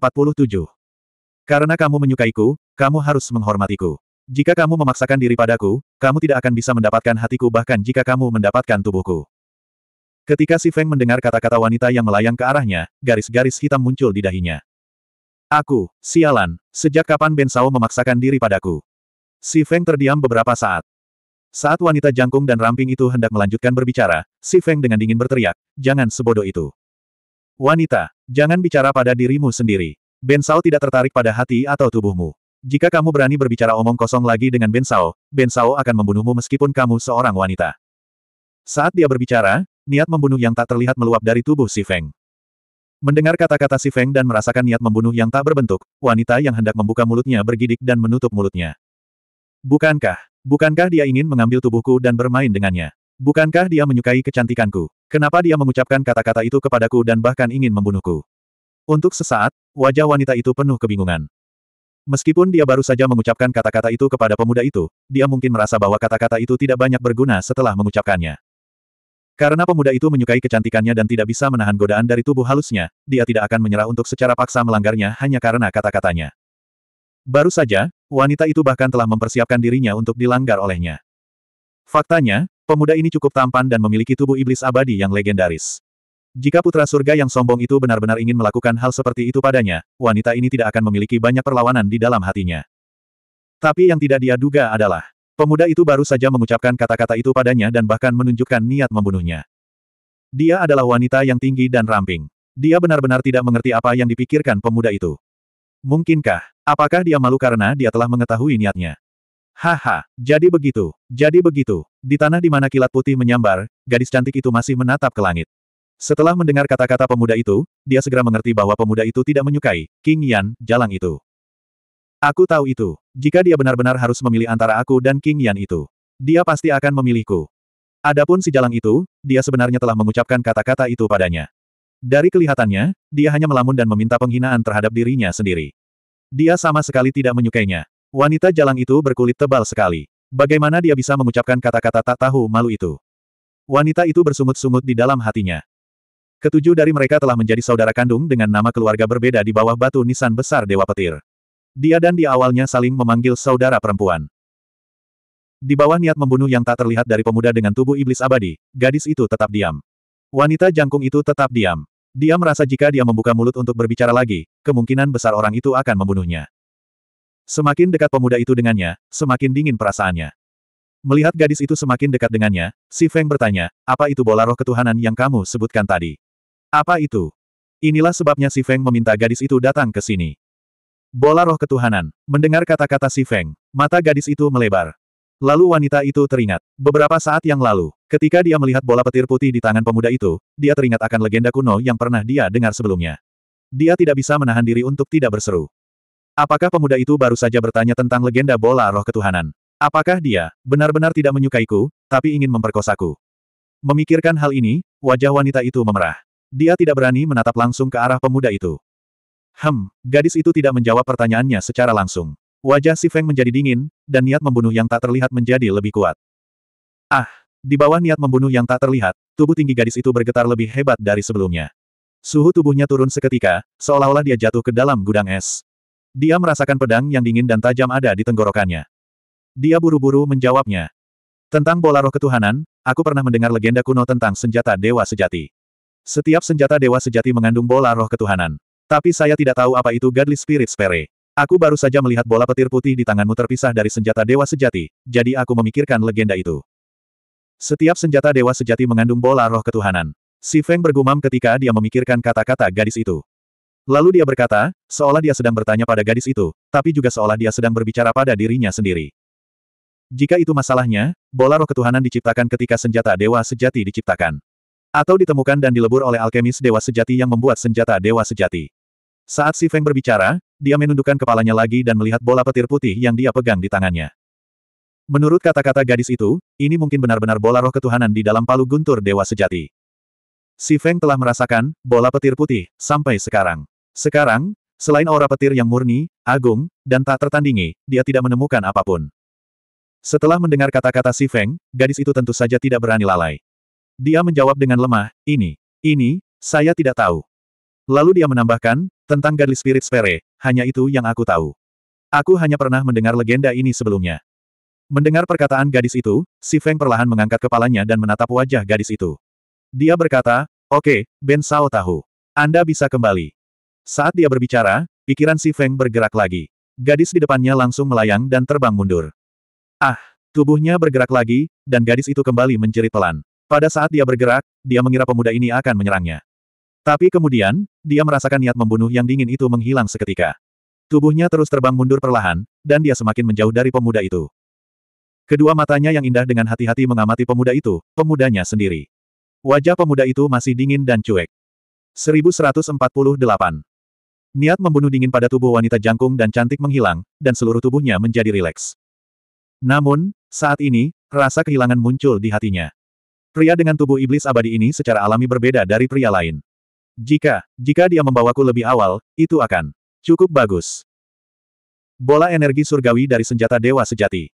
Karena kamu menyukaiku, kamu harus menghormatiku. Jika kamu memaksakan diri padaku, kamu tidak akan bisa mendapatkan hatiku bahkan jika kamu mendapatkan tubuhku. Ketika si Feng mendengar kata-kata wanita yang melayang ke arahnya, garis-garis hitam muncul di dahinya. Aku, sialan, sejak kapan Ben Sao memaksakan diri padaku? Si Feng terdiam beberapa saat. Saat wanita jangkung dan ramping itu hendak melanjutkan berbicara, si Feng dengan dingin berteriak, jangan sebodoh itu. Wanita, jangan bicara pada dirimu sendiri. Ben Sao tidak tertarik pada hati atau tubuhmu. Jika kamu berani berbicara omong kosong lagi dengan Ben Sao, Ben Sao akan membunuhmu meskipun kamu seorang wanita. Saat dia berbicara, niat membunuh yang tak terlihat meluap dari tubuh si Feng. Mendengar kata-kata si Feng dan merasakan niat membunuh yang tak berbentuk, wanita yang hendak membuka mulutnya bergidik dan menutup mulutnya. Bukankah, bukankah dia ingin mengambil tubuhku dan bermain dengannya? Bukankah dia menyukai kecantikanku? Kenapa dia mengucapkan kata-kata itu kepadaku dan bahkan ingin membunuhku? Untuk sesaat, wajah wanita itu penuh kebingungan. Meskipun dia baru saja mengucapkan kata-kata itu kepada pemuda itu, dia mungkin merasa bahwa kata-kata itu tidak banyak berguna setelah mengucapkannya. Karena pemuda itu menyukai kecantikannya dan tidak bisa menahan godaan dari tubuh halusnya, dia tidak akan menyerah untuk secara paksa melanggarnya hanya karena kata-katanya. Baru saja, wanita itu bahkan telah mempersiapkan dirinya untuk dilanggar olehnya. Faktanya, pemuda ini cukup tampan dan memiliki tubuh iblis abadi yang legendaris. Jika putra surga yang sombong itu benar-benar ingin melakukan hal seperti itu padanya, wanita ini tidak akan memiliki banyak perlawanan di dalam hatinya. Tapi yang tidak dia duga adalah, Pemuda itu baru saja mengucapkan kata-kata itu padanya dan bahkan menunjukkan niat membunuhnya. Dia adalah wanita yang tinggi dan ramping. Dia benar-benar tidak mengerti apa yang dipikirkan pemuda itu. Mungkinkah? Apakah dia malu karena dia telah mengetahui niatnya? Haha, jadi begitu, jadi begitu. Di tanah di mana kilat putih menyambar, gadis cantik itu masih menatap ke langit. Setelah mendengar kata-kata pemuda itu, dia segera mengerti bahwa pemuda itu tidak menyukai King Yan, jalang itu. Aku tahu itu. Jika dia benar-benar harus memilih antara aku dan King Yan itu, dia pasti akan memilihku. Adapun si jalang itu, dia sebenarnya telah mengucapkan kata-kata itu padanya. Dari kelihatannya, dia hanya melamun dan meminta penghinaan terhadap dirinya sendiri. Dia sama sekali tidak menyukainya. Wanita jalang itu berkulit tebal sekali. Bagaimana dia bisa mengucapkan kata-kata tak tahu malu itu? Wanita itu bersungut-sungut di dalam hatinya. Ketujuh dari mereka telah menjadi saudara kandung dengan nama keluarga berbeda di bawah batu nisan besar Dewa Petir. Dia dan dia awalnya saling memanggil saudara perempuan. Di bawah niat membunuh yang tak terlihat dari pemuda dengan tubuh iblis abadi, gadis itu tetap diam. Wanita jangkung itu tetap diam. Dia merasa jika dia membuka mulut untuk berbicara lagi, kemungkinan besar orang itu akan membunuhnya. Semakin dekat pemuda itu dengannya, semakin dingin perasaannya. Melihat gadis itu semakin dekat dengannya, Si Feng bertanya, apa itu bola roh ketuhanan yang kamu sebutkan tadi? Apa itu? Inilah sebabnya Si Feng meminta gadis itu datang ke sini. Bola roh ketuhanan. Mendengar kata-kata si Feng, mata gadis itu melebar. Lalu wanita itu teringat. Beberapa saat yang lalu, ketika dia melihat bola petir putih di tangan pemuda itu, dia teringat akan legenda kuno yang pernah dia dengar sebelumnya. Dia tidak bisa menahan diri untuk tidak berseru. Apakah pemuda itu baru saja bertanya tentang legenda bola roh ketuhanan? Apakah dia, benar-benar tidak menyukaiku, tapi ingin memperkosaku? Memikirkan hal ini, wajah wanita itu memerah. Dia tidak berani menatap langsung ke arah pemuda itu. Hem, gadis itu tidak menjawab pertanyaannya secara langsung. Wajah si Feng menjadi dingin, dan niat membunuh yang tak terlihat menjadi lebih kuat. Ah, di bawah niat membunuh yang tak terlihat, tubuh tinggi gadis itu bergetar lebih hebat dari sebelumnya. Suhu tubuhnya turun seketika, seolah-olah dia jatuh ke dalam gudang es. Dia merasakan pedang yang dingin dan tajam ada di tenggorokannya. Dia buru-buru menjawabnya. Tentang bola roh ketuhanan, aku pernah mendengar legenda kuno tentang senjata dewa sejati. Setiap senjata dewa sejati mengandung bola roh ketuhanan. Tapi saya tidak tahu apa itu Godly Spirit Spere. Aku baru saja melihat bola petir putih di tanganmu terpisah dari senjata dewa sejati, jadi aku memikirkan legenda itu. Setiap senjata dewa sejati mengandung bola roh ketuhanan. Si Feng bergumam ketika dia memikirkan kata-kata gadis itu. Lalu dia berkata, seolah dia sedang bertanya pada gadis itu, tapi juga seolah dia sedang berbicara pada dirinya sendiri. Jika itu masalahnya, bola roh ketuhanan diciptakan ketika senjata dewa sejati diciptakan. Atau ditemukan dan dilebur oleh alkemis dewa sejati yang membuat senjata dewa sejati. Saat Si Feng berbicara, dia menundukkan kepalanya lagi dan melihat bola petir putih yang dia pegang di tangannya. Menurut kata-kata gadis itu, ini mungkin benar-benar bola roh ketuhanan di dalam palu guntur dewa sejati. Si Feng telah merasakan bola petir putih sampai sekarang. Sekarang, selain aura petir yang murni, agung, dan tak tertandingi, dia tidak menemukan apapun. Setelah mendengar kata-kata Si Feng, gadis itu tentu saja tidak berani lalai. Dia menjawab dengan lemah, ini, ini, saya tidak tahu. Lalu dia menambahkan, tentang gadis spirit spere, hanya itu yang aku tahu. Aku hanya pernah mendengar legenda ini sebelumnya. Mendengar perkataan gadis itu, si Feng perlahan mengangkat kepalanya dan menatap wajah gadis itu. Dia berkata, Oke, okay, Ben Sao tahu. Anda bisa kembali. Saat dia berbicara, pikiran si Feng bergerak lagi. Gadis di depannya langsung melayang dan terbang mundur. Ah, tubuhnya bergerak lagi, dan gadis itu kembali menjerit pelan. Pada saat dia bergerak, dia mengira pemuda ini akan menyerangnya. Tapi kemudian, dia merasakan niat membunuh yang dingin itu menghilang seketika. Tubuhnya terus terbang mundur perlahan, dan dia semakin menjauh dari pemuda itu. Kedua matanya yang indah dengan hati-hati mengamati pemuda itu, pemudanya sendiri. Wajah pemuda itu masih dingin dan cuek. 1148. Niat membunuh dingin pada tubuh wanita jangkung dan cantik menghilang, dan seluruh tubuhnya menjadi rileks. Namun, saat ini, rasa kehilangan muncul di hatinya. Pria dengan tubuh iblis abadi ini secara alami berbeda dari pria lain. Jika, jika dia membawaku lebih awal, itu akan cukup bagus. Bola energi surgawi dari senjata dewa sejati.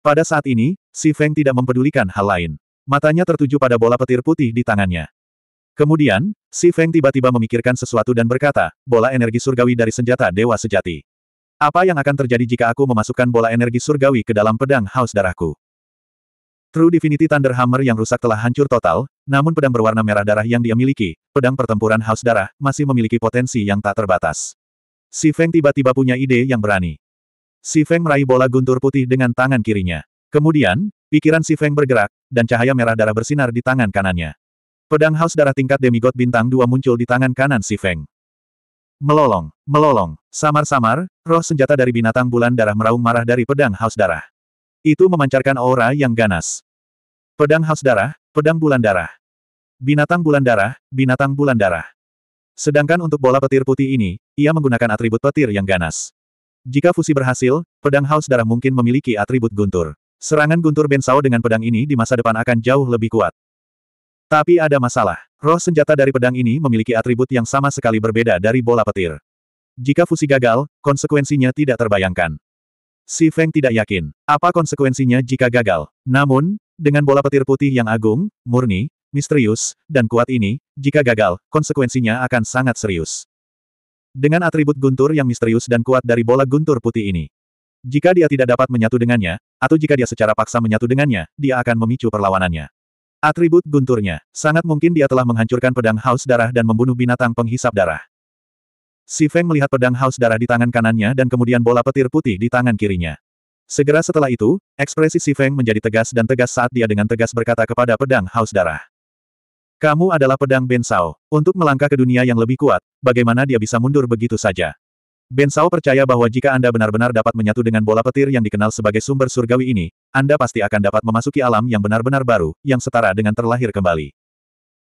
Pada saat ini, Si Feng tidak mempedulikan hal lain. Matanya tertuju pada bola petir putih di tangannya. Kemudian, Si Feng tiba-tiba memikirkan sesuatu dan berkata, bola energi surgawi dari senjata dewa sejati. Apa yang akan terjadi jika aku memasukkan bola energi surgawi ke dalam pedang haus darahku? True Divinity Thunder Hammer yang rusak telah hancur total, namun pedang berwarna merah darah yang dia miliki, pedang pertempuran haus darah, masih memiliki potensi yang tak terbatas. Si Feng tiba-tiba punya ide yang berani. Si Feng meraih bola guntur putih dengan tangan kirinya. Kemudian, pikiran Si Feng bergerak, dan cahaya merah darah bersinar di tangan kanannya. Pedang haus darah tingkat demigod bintang dua muncul di tangan kanan Si Feng. Melolong, melolong, samar-samar, roh senjata dari binatang bulan darah meraung marah dari pedang haus darah. Itu memancarkan aura yang ganas. Pedang Haus Darah, Pedang Bulan Darah. Binatang Bulan Darah, Binatang Bulan Darah. Sedangkan untuk bola petir putih ini, ia menggunakan atribut petir yang ganas. Jika fusi berhasil, pedang Haus Darah mungkin memiliki atribut guntur. Serangan guntur bensau dengan pedang ini di masa depan akan jauh lebih kuat. Tapi ada masalah. Roh senjata dari pedang ini memiliki atribut yang sama sekali berbeda dari bola petir. Jika fusi gagal, konsekuensinya tidak terbayangkan. Si Feng tidak yakin. Apa konsekuensinya jika gagal? Namun, dengan bola petir putih yang agung, murni, misterius, dan kuat ini, jika gagal, konsekuensinya akan sangat serius. Dengan atribut guntur yang misterius dan kuat dari bola guntur putih ini. Jika dia tidak dapat menyatu dengannya, atau jika dia secara paksa menyatu dengannya, dia akan memicu perlawanannya. Atribut gunturnya, sangat mungkin dia telah menghancurkan pedang haus darah dan membunuh binatang penghisap darah. Si Feng melihat pedang haus darah di tangan kanannya dan kemudian bola petir putih di tangan kirinya. Segera setelah itu, ekspresi Si Feng menjadi tegas dan tegas saat dia dengan tegas berkata kepada pedang haus darah. Kamu adalah pedang Ben Sao. Untuk melangkah ke dunia yang lebih kuat, bagaimana dia bisa mundur begitu saja? Ben Sao percaya bahwa jika Anda benar-benar dapat menyatu dengan bola petir yang dikenal sebagai sumber surgawi ini, Anda pasti akan dapat memasuki alam yang benar-benar baru, yang setara dengan terlahir kembali.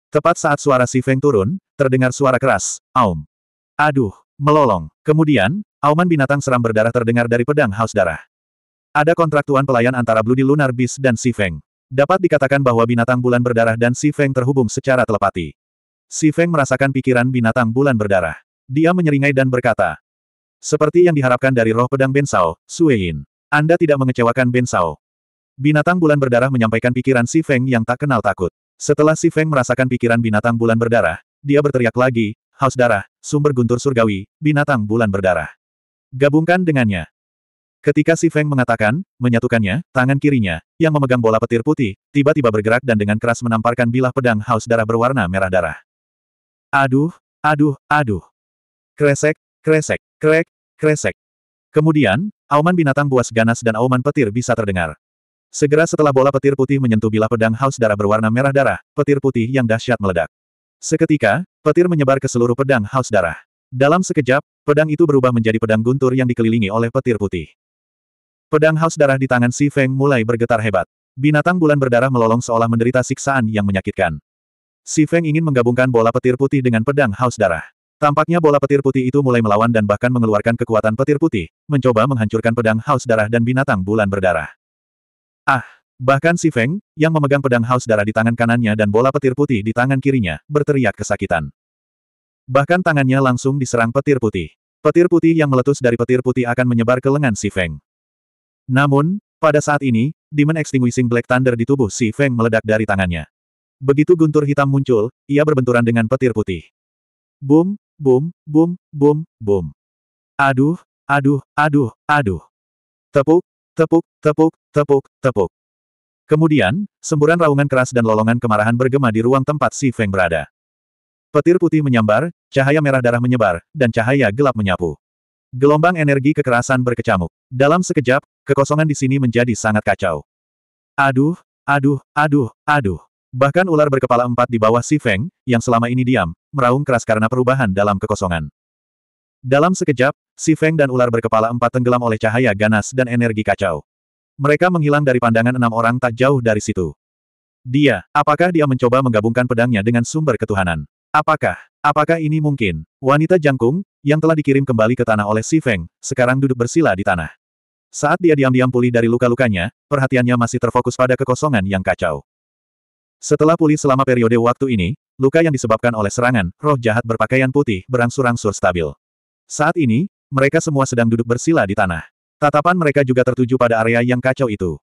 Tepat saat suara Si Feng turun, terdengar suara keras, Aum. Aduh, melolong. Kemudian, auman binatang seram berdarah terdengar dari pedang haus darah. Ada kontraktuan pelayan antara Bloody Lunar Beast dan Si Feng. Dapat dikatakan bahwa binatang bulan berdarah dan Si Feng terhubung secara telepati. Si Feng merasakan pikiran binatang bulan berdarah. Dia menyeringai dan berkata, Seperti yang diharapkan dari roh pedang Bensao, Suein, Anda tidak mengecewakan Bensao. Binatang bulan berdarah menyampaikan pikiran Si Feng yang tak kenal takut. Setelah Si Feng merasakan pikiran binatang bulan berdarah, dia berteriak lagi, haus darah, sumber guntur surgawi, binatang bulan berdarah. Gabungkan dengannya. Ketika Si Feng mengatakan, menyatukannya, tangan kirinya, yang memegang bola petir putih, tiba-tiba bergerak dan dengan keras menamparkan bilah pedang haus darah berwarna merah darah. Aduh, aduh, aduh. Kresek, kresek, krek, kresek. Kemudian, auman binatang buas ganas dan auman petir bisa terdengar. Segera setelah bola petir putih menyentuh bilah pedang haus darah berwarna merah darah, petir putih yang dahsyat meledak. Seketika, Petir menyebar ke seluruh pedang haus darah. Dalam sekejap, pedang itu berubah menjadi pedang guntur yang dikelilingi oleh petir putih. Pedang haus darah di tangan Si Feng mulai bergetar hebat. Binatang bulan berdarah melolong seolah menderita siksaan yang menyakitkan. Si Feng ingin menggabungkan bola petir putih dengan pedang haus darah. Tampaknya bola petir putih itu mulai melawan dan bahkan mengeluarkan kekuatan petir putih, mencoba menghancurkan pedang haus darah dan binatang bulan berdarah. Ah! Bahkan si Feng, yang memegang pedang haus darah di tangan kanannya dan bola petir putih di tangan kirinya, berteriak kesakitan. Bahkan tangannya langsung diserang petir putih. Petir putih yang meletus dari petir putih akan menyebar ke lengan si Feng. Namun, pada saat ini, Demon Extinguishing Black Thunder di tubuh si Feng meledak dari tangannya. Begitu guntur hitam muncul, ia berbenturan dengan petir putih. Boom, boom, boom, boom, boom. Aduh, aduh, aduh, aduh. Tepuk, tepuk, tepuk, tepuk, tepuk. Kemudian, semburan raungan keras dan lolongan kemarahan bergema di ruang tempat Si Feng berada. Petir putih menyambar, cahaya merah darah menyebar, dan cahaya gelap menyapu. Gelombang energi kekerasan berkecamuk. Dalam sekejap, kekosongan di sini menjadi sangat kacau. Aduh, aduh, aduh, aduh. Bahkan ular berkepala empat di bawah Si Feng, yang selama ini diam, meraung keras karena perubahan dalam kekosongan. Dalam sekejap, Si Feng dan ular berkepala empat tenggelam oleh cahaya ganas dan energi kacau. Mereka menghilang dari pandangan enam orang tak jauh dari situ. Dia, apakah dia mencoba menggabungkan pedangnya dengan sumber ketuhanan? Apakah, apakah ini mungkin? Wanita jangkung, yang telah dikirim kembali ke tanah oleh Si Feng, sekarang duduk bersila di tanah. Saat dia diam-diam pulih dari luka-lukanya, perhatiannya masih terfokus pada kekosongan yang kacau. Setelah pulih selama periode waktu ini, luka yang disebabkan oleh serangan, roh jahat berpakaian putih berangsur-angsur stabil. Saat ini, mereka semua sedang duduk bersila di tanah. Tatapan mereka juga tertuju pada area yang kacau itu.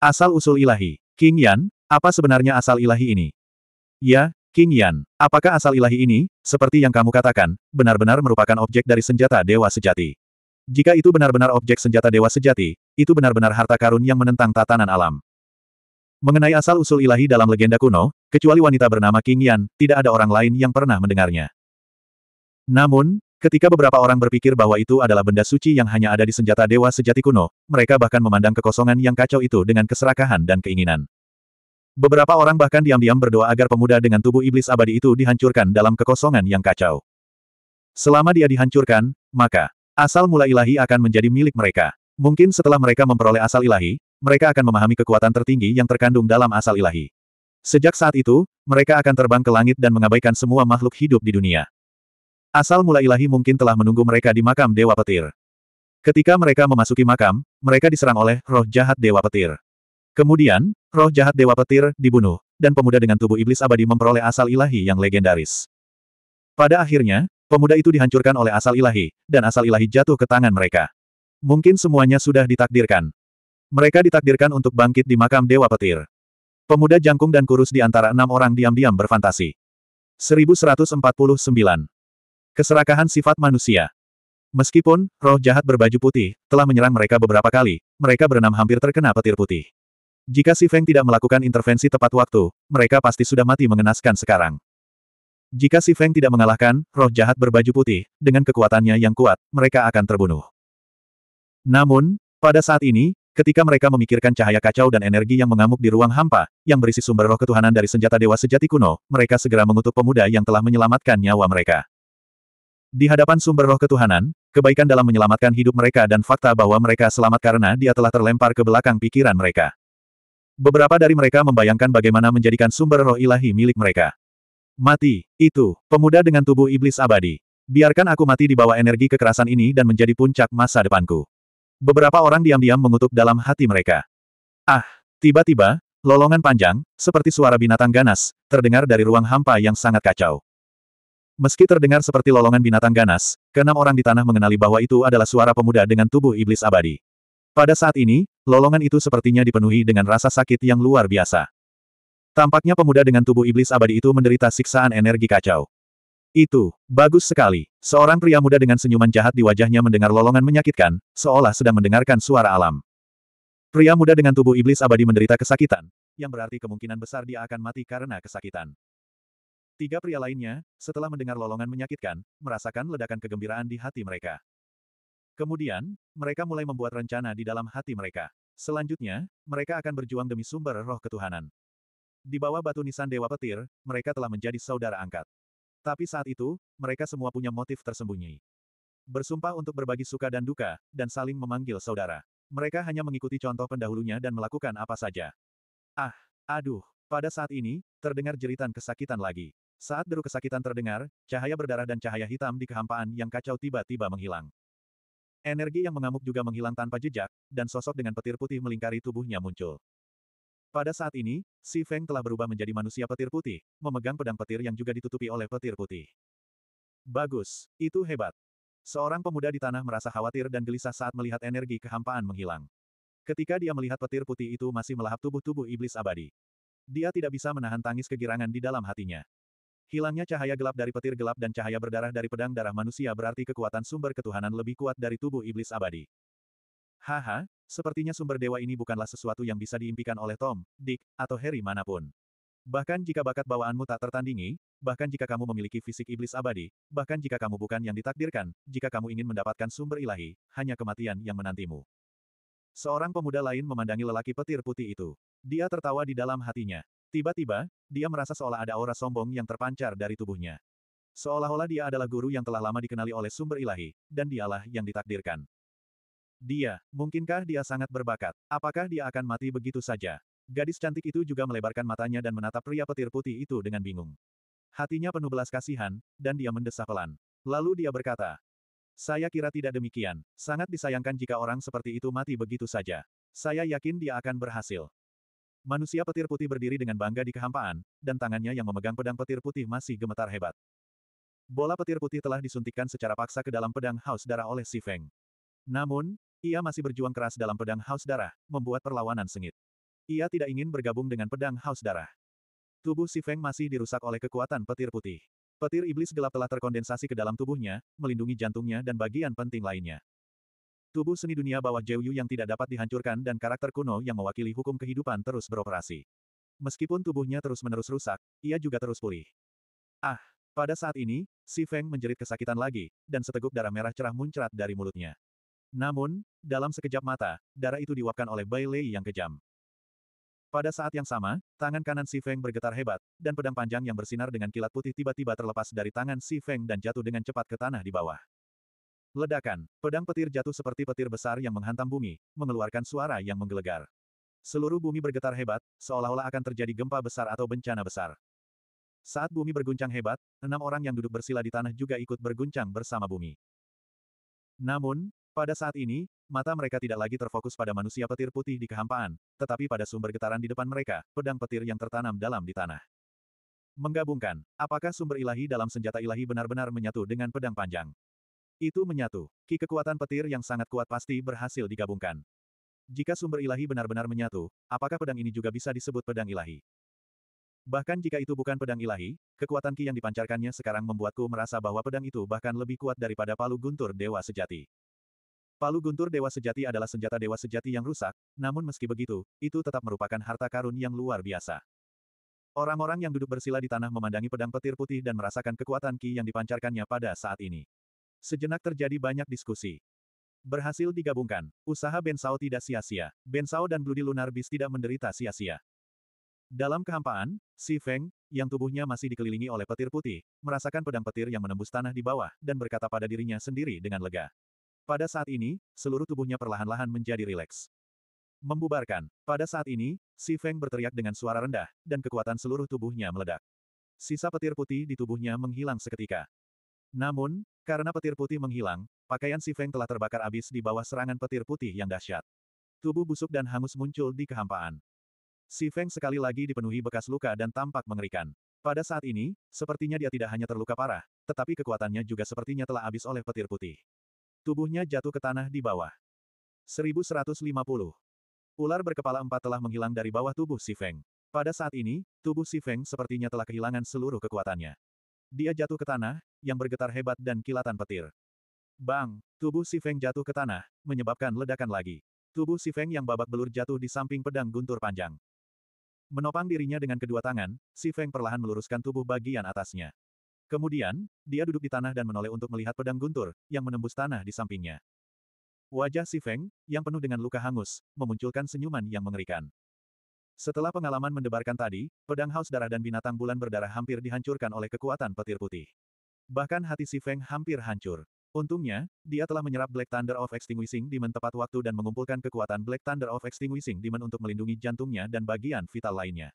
Asal-usul ilahi. King Yan, apa sebenarnya asal ilahi ini? Ya, King Yan, apakah asal ilahi ini, seperti yang kamu katakan, benar-benar merupakan objek dari senjata dewa sejati? Jika itu benar-benar objek senjata dewa sejati, itu benar-benar harta karun yang menentang tatanan alam. Mengenai asal-usul ilahi dalam legenda kuno, kecuali wanita bernama King Yan, tidak ada orang lain yang pernah mendengarnya. Namun, Ketika beberapa orang berpikir bahwa itu adalah benda suci yang hanya ada di senjata dewa sejati kuno, mereka bahkan memandang kekosongan yang kacau itu dengan keserakahan dan keinginan. Beberapa orang bahkan diam-diam berdoa agar pemuda dengan tubuh iblis abadi itu dihancurkan dalam kekosongan yang kacau. Selama dia dihancurkan, maka asal mula ilahi akan menjadi milik mereka. Mungkin setelah mereka memperoleh asal ilahi, mereka akan memahami kekuatan tertinggi yang terkandung dalam asal ilahi. Sejak saat itu, mereka akan terbang ke langit dan mengabaikan semua makhluk hidup di dunia. Asal mula ilahi mungkin telah menunggu mereka di makam Dewa Petir. Ketika mereka memasuki makam, mereka diserang oleh roh jahat Dewa Petir. Kemudian, roh jahat Dewa Petir dibunuh, dan pemuda dengan tubuh iblis abadi memperoleh asal ilahi yang legendaris. Pada akhirnya, pemuda itu dihancurkan oleh asal ilahi, dan asal ilahi jatuh ke tangan mereka. Mungkin semuanya sudah ditakdirkan. Mereka ditakdirkan untuk bangkit di makam Dewa Petir. Pemuda jangkung dan kurus di antara enam orang diam-diam berfantasi. 1149 Keserakahan sifat manusia. Meskipun, roh jahat berbaju putih, telah menyerang mereka beberapa kali, mereka berenam hampir terkena petir putih. Jika Si Feng tidak melakukan intervensi tepat waktu, mereka pasti sudah mati mengenaskan sekarang. Jika Si Feng tidak mengalahkan, roh jahat berbaju putih, dengan kekuatannya yang kuat, mereka akan terbunuh. Namun, pada saat ini, ketika mereka memikirkan cahaya kacau dan energi yang mengamuk di ruang hampa, yang berisi sumber roh ketuhanan dari senjata dewa sejati kuno, mereka segera mengutuk pemuda yang telah menyelamatkan nyawa mereka. Di hadapan sumber roh ketuhanan, kebaikan dalam menyelamatkan hidup mereka dan fakta bahwa mereka selamat karena dia telah terlempar ke belakang pikiran mereka. Beberapa dari mereka membayangkan bagaimana menjadikan sumber roh ilahi milik mereka. Mati, itu, pemuda dengan tubuh iblis abadi. Biarkan aku mati di bawah energi kekerasan ini dan menjadi puncak masa depanku. Beberapa orang diam-diam mengutuk dalam hati mereka. Ah, tiba-tiba, lolongan panjang, seperti suara binatang ganas, terdengar dari ruang hampa yang sangat kacau. Meski terdengar seperti lolongan binatang ganas, keenam orang di tanah mengenali bahwa itu adalah suara pemuda dengan tubuh iblis abadi. Pada saat ini, lolongan itu sepertinya dipenuhi dengan rasa sakit yang luar biasa. Tampaknya pemuda dengan tubuh iblis abadi itu menderita siksaan energi kacau. Itu, bagus sekali. Seorang pria muda dengan senyuman jahat di wajahnya mendengar lolongan menyakitkan, seolah sedang mendengarkan suara alam. Pria muda dengan tubuh iblis abadi menderita kesakitan, yang berarti kemungkinan besar dia akan mati karena kesakitan. Tiga pria lainnya, setelah mendengar lolongan menyakitkan, merasakan ledakan kegembiraan di hati mereka. Kemudian, mereka mulai membuat rencana di dalam hati mereka. Selanjutnya, mereka akan berjuang demi sumber roh ketuhanan. Di bawah batu nisan Dewa Petir, mereka telah menjadi saudara angkat. Tapi saat itu, mereka semua punya motif tersembunyi. Bersumpah untuk berbagi suka dan duka, dan saling memanggil saudara. Mereka hanya mengikuti contoh pendahulunya dan melakukan apa saja. Ah, aduh, pada saat ini, terdengar jeritan kesakitan lagi. Saat deru kesakitan terdengar, cahaya berdarah dan cahaya hitam di kehampaan yang kacau tiba-tiba menghilang. Energi yang mengamuk juga menghilang tanpa jejak, dan sosok dengan petir putih melingkari tubuhnya muncul. Pada saat ini, Si Feng telah berubah menjadi manusia petir putih, memegang pedang petir yang juga ditutupi oleh petir putih. Bagus, itu hebat. Seorang pemuda di tanah merasa khawatir dan gelisah saat melihat energi kehampaan menghilang. Ketika dia melihat petir putih itu masih melahap tubuh-tubuh iblis abadi. Dia tidak bisa menahan tangis kegirangan di dalam hatinya. Hilangnya cahaya gelap dari petir gelap dan cahaya berdarah dari pedang darah manusia berarti kekuatan sumber ketuhanan lebih kuat dari tubuh iblis abadi. Haha, sepertinya sumber dewa ini bukanlah sesuatu yang bisa diimpikan oleh Tom, Dick, atau Harry manapun. Bahkan jika bakat bawaanmu tak tertandingi, bahkan jika kamu memiliki fisik iblis abadi, bahkan jika kamu bukan yang ditakdirkan, jika kamu ingin mendapatkan sumber ilahi, hanya kematian yang menantimu. Seorang pemuda lain memandangi lelaki petir putih itu. Dia tertawa di dalam hatinya. Tiba-tiba, dia merasa seolah ada aura sombong yang terpancar dari tubuhnya. Seolah-olah dia adalah guru yang telah lama dikenali oleh sumber ilahi, dan dialah yang ditakdirkan. Dia, mungkinkah dia sangat berbakat? Apakah dia akan mati begitu saja? Gadis cantik itu juga melebarkan matanya dan menatap pria petir putih itu dengan bingung. Hatinya penuh belas kasihan, dan dia mendesah pelan. Lalu dia berkata, Saya kira tidak demikian, sangat disayangkan jika orang seperti itu mati begitu saja. Saya yakin dia akan berhasil. Manusia petir putih berdiri dengan bangga di kehampaan, dan tangannya yang memegang pedang petir putih masih gemetar hebat. Bola petir putih telah disuntikkan secara paksa ke dalam pedang haus darah oleh Si Feng. Namun, ia masih berjuang keras dalam pedang haus darah, membuat perlawanan sengit. Ia tidak ingin bergabung dengan pedang haus darah. Tubuh Si Feng masih dirusak oleh kekuatan petir putih. Petir iblis gelap telah terkondensasi ke dalam tubuhnya, melindungi jantungnya dan bagian penting lainnya. Tubuh seni dunia bawah Zhou Yu yang tidak dapat dihancurkan dan karakter kuno yang mewakili hukum kehidupan terus beroperasi. Meskipun tubuhnya terus-menerus rusak, ia juga terus pulih. Ah, pada saat ini, si Feng menjerit kesakitan lagi, dan seteguk darah merah cerah muncrat dari mulutnya. Namun, dalam sekejap mata, darah itu diuapkan oleh Bai Lei yang kejam. Pada saat yang sama, tangan kanan Si Feng bergetar hebat, dan pedang panjang yang bersinar dengan kilat putih tiba-tiba terlepas dari tangan Si Feng dan jatuh dengan cepat ke tanah di bawah. Ledakan, pedang petir jatuh seperti petir besar yang menghantam bumi, mengeluarkan suara yang menggelegar. Seluruh bumi bergetar hebat, seolah-olah akan terjadi gempa besar atau bencana besar. Saat bumi berguncang hebat, enam orang yang duduk bersila di tanah juga ikut berguncang bersama bumi. Namun, pada saat ini, mata mereka tidak lagi terfokus pada manusia petir putih di kehampaan, tetapi pada sumber getaran di depan mereka, pedang petir yang tertanam dalam di tanah. Menggabungkan, apakah sumber ilahi dalam senjata ilahi benar-benar menyatu dengan pedang panjang? Itu menyatu. Ki kekuatan petir yang sangat kuat pasti berhasil digabungkan. Jika sumber ilahi benar-benar menyatu, apakah pedang ini juga bisa disebut pedang ilahi? Bahkan jika itu bukan pedang ilahi, kekuatan Ki yang dipancarkannya sekarang membuatku merasa bahwa pedang itu bahkan lebih kuat daripada palu guntur dewa sejati. Palu guntur dewa sejati adalah senjata dewa sejati yang rusak, namun meski begitu, itu tetap merupakan harta karun yang luar biasa. Orang-orang yang duduk bersila di tanah memandangi pedang petir putih dan merasakan kekuatan Ki yang dipancarkannya pada saat ini. Sejenak terjadi banyak diskusi. Berhasil digabungkan, usaha Bensao tidak sia-sia. Bensao dan Bloody Lunar Beast tidak menderita sia-sia. Dalam kehampaan, Si Feng, yang tubuhnya masih dikelilingi oleh petir putih, merasakan pedang petir yang menembus tanah di bawah, dan berkata pada dirinya sendiri dengan lega. Pada saat ini, seluruh tubuhnya perlahan-lahan menjadi rileks. Membubarkan. Pada saat ini, Si Feng berteriak dengan suara rendah, dan kekuatan seluruh tubuhnya meledak. Sisa petir putih di tubuhnya menghilang seketika. Namun, karena petir putih menghilang, pakaian si Feng telah terbakar abis di bawah serangan petir putih yang dahsyat. Tubuh busuk dan hangus muncul di kehampaan. Si Feng sekali lagi dipenuhi bekas luka dan tampak mengerikan. Pada saat ini, sepertinya dia tidak hanya terluka parah, tetapi kekuatannya juga sepertinya telah habis oleh petir putih. Tubuhnya jatuh ke tanah di bawah. 1150. Ular berkepala empat telah menghilang dari bawah tubuh si Feng. Pada saat ini, tubuh si Feng sepertinya telah kehilangan seluruh kekuatannya. Dia jatuh ke tanah, yang bergetar hebat dan kilatan petir. Bang! Tubuh si Feng jatuh ke tanah, menyebabkan ledakan lagi. Tubuh si Feng yang babak belur jatuh di samping pedang guntur panjang. Menopang dirinya dengan kedua tangan, si Feng perlahan meluruskan tubuh bagian atasnya. Kemudian, dia duduk di tanah dan menoleh untuk melihat pedang guntur, yang menembus tanah di sampingnya. Wajah si Feng, yang penuh dengan luka hangus, memunculkan senyuman yang mengerikan. Setelah pengalaman mendebarkan tadi, pedang haus darah dan binatang bulan berdarah hampir dihancurkan oleh kekuatan petir putih. Bahkan hati si Feng hampir hancur. Untungnya, dia telah menyerap Black Thunder of Extinguishing Demon tepat waktu dan mengumpulkan kekuatan Black Thunder of Extinguishing Demon untuk melindungi jantungnya dan bagian vital lainnya.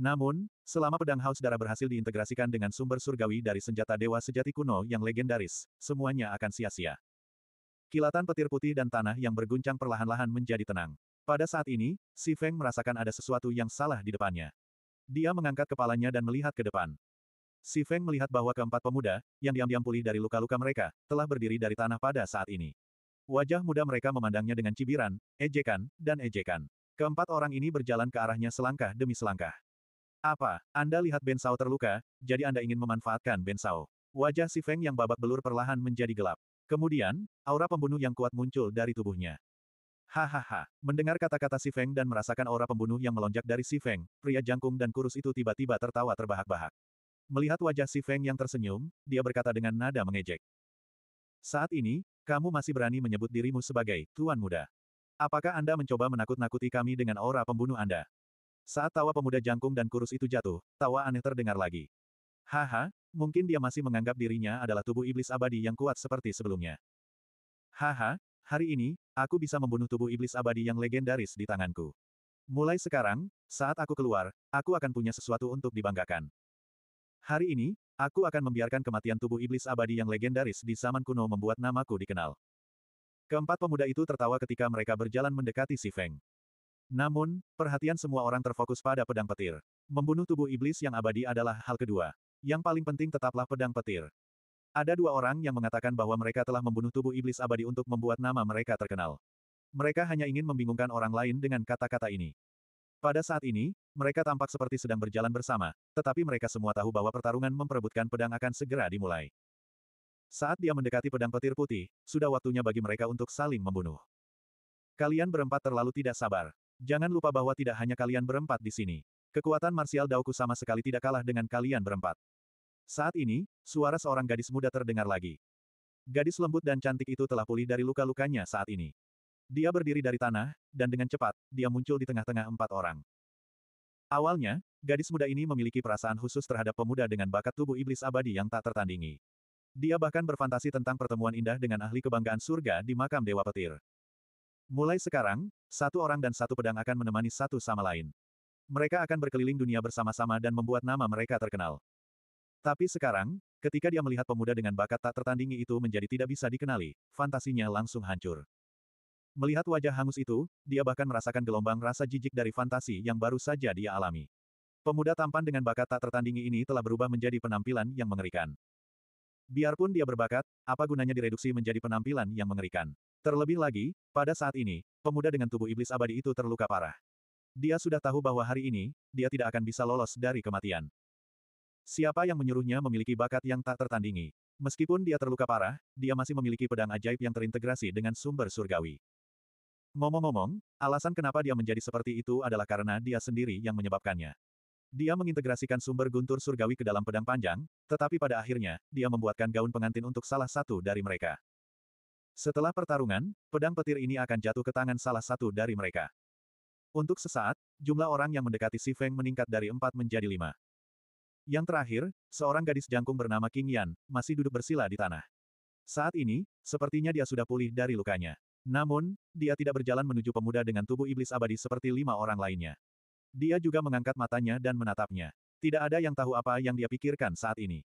Namun, selama pedang haus darah berhasil diintegrasikan dengan sumber surgawi dari senjata dewa sejati kuno yang legendaris, semuanya akan sia-sia. Kilatan petir putih dan tanah yang berguncang perlahan-lahan menjadi tenang. Pada saat ini, Si Feng merasakan ada sesuatu yang salah di depannya. Dia mengangkat kepalanya dan melihat ke depan. Si Feng melihat bahwa keempat pemuda, yang diam-diam pulih dari luka-luka mereka, telah berdiri dari tanah pada saat ini. Wajah muda mereka memandangnya dengan cibiran, ejekan, dan ejekan. Keempat orang ini berjalan ke arahnya selangkah demi selangkah. Apa, Anda lihat Ben Sao terluka, jadi Anda ingin memanfaatkan Ben Sao. Wajah si Feng yang babak belur perlahan menjadi gelap. Kemudian, aura pembunuh yang kuat muncul dari tubuhnya. Hahaha. Mendengar kata-kata Si Feng dan merasakan aura pembunuh yang melonjak dari Si Feng, pria jangkung dan kurus itu tiba-tiba tertawa terbahak-bahak. Melihat wajah Si Feng yang tersenyum, dia berkata dengan nada mengejek. Saat ini, kamu masih berani menyebut dirimu sebagai Tuan Muda. Apakah Anda mencoba menakut-nakuti kami dengan aura pembunuh Anda? Saat tawa pemuda jangkung dan kurus itu jatuh, tawa aneh terdengar lagi. Haha, mungkin dia masih menganggap dirinya adalah tubuh iblis abadi yang kuat seperti sebelumnya. Haha, Hari ini, aku bisa membunuh tubuh iblis abadi yang legendaris di tanganku. Mulai sekarang, saat aku keluar, aku akan punya sesuatu untuk dibanggakan. Hari ini, aku akan membiarkan kematian tubuh iblis abadi yang legendaris di zaman kuno membuat namaku dikenal. Keempat pemuda itu tertawa ketika mereka berjalan mendekati si Feng. Namun, perhatian semua orang terfokus pada pedang petir. Membunuh tubuh iblis yang abadi adalah hal kedua. Yang paling penting tetaplah pedang petir. Ada dua orang yang mengatakan bahwa mereka telah membunuh tubuh iblis abadi untuk membuat nama mereka terkenal. Mereka hanya ingin membingungkan orang lain dengan kata-kata ini. Pada saat ini, mereka tampak seperti sedang berjalan bersama, tetapi mereka semua tahu bahwa pertarungan memperebutkan pedang akan segera dimulai. Saat dia mendekati pedang petir putih, sudah waktunya bagi mereka untuk saling membunuh. Kalian berempat terlalu tidak sabar. Jangan lupa bahwa tidak hanya kalian berempat di sini. Kekuatan Marsial Daoku sama sekali tidak kalah dengan kalian berempat. Saat ini, suara seorang gadis muda terdengar lagi. Gadis lembut dan cantik itu telah pulih dari luka-lukanya saat ini. Dia berdiri dari tanah, dan dengan cepat, dia muncul di tengah-tengah empat orang. Awalnya, gadis muda ini memiliki perasaan khusus terhadap pemuda dengan bakat tubuh iblis abadi yang tak tertandingi. Dia bahkan berfantasi tentang pertemuan indah dengan ahli kebanggaan surga di makam Dewa Petir. Mulai sekarang, satu orang dan satu pedang akan menemani satu sama lain. Mereka akan berkeliling dunia bersama-sama dan membuat nama mereka terkenal. Tapi sekarang, ketika dia melihat pemuda dengan bakat tak tertandingi itu menjadi tidak bisa dikenali, fantasinya langsung hancur. Melihat wajah hangus itu, dia bahkan merasakan gelombang rasa jijik dari fantasi yang baru saja dia alami. Pemuda tampan dengan bakat tak tertandingi ini telah berubah menjadi penampilan yang mengerikan. Biarpun dia berbakat, apa gunanya direduksi menjadi penampilan yang mengerikan? Terlebih lagi, pada saat ini, pemuda dengan tubuh iblis abadi itu terluka parah. Dia sudah tahu bahwa hari ini, dia tidak akan bisa lolos dari kematian. Siapa yang menyuruhnya memiliki bakat yang tak tertandingi. Meskipun dia terluka parah, dia masih memiliki pedang ajaib yang terintegrasi dengan sumber surgawi. Ngomong-ngomong, alasan kenapa dia menjadi seperti itu adalah karena dia sendiri yang menyebabkannya. Dia mengintegrasikan sumber guntur surgawi ke dalam pedang panjang, tetapi pada akhirnya, dia membuatkan gaun pengantin untuk salah satu dari mereka. Setelah pertarungan, pedang petir ini akan jatuh ke tangan salah satu dari mereka. Untuk sesaat, jumlah orang yang mendekati Si Feng meningkat dari empat menjadi lima. Yang terakhir, seorang gadis jangkung bernama King Yan, masih duduk bersila di tanah. Saat ini, sepertinya dia sudah pulih dari lukanya. Namun, dia tidak berjalan menuju pemuda dengan tubuh iblis abadi seperti lima orang lainnya. Dia juga mengangkat matanya dan menatapnya. Tidak ada yang tahu apa yang dia pikirkan saat ini.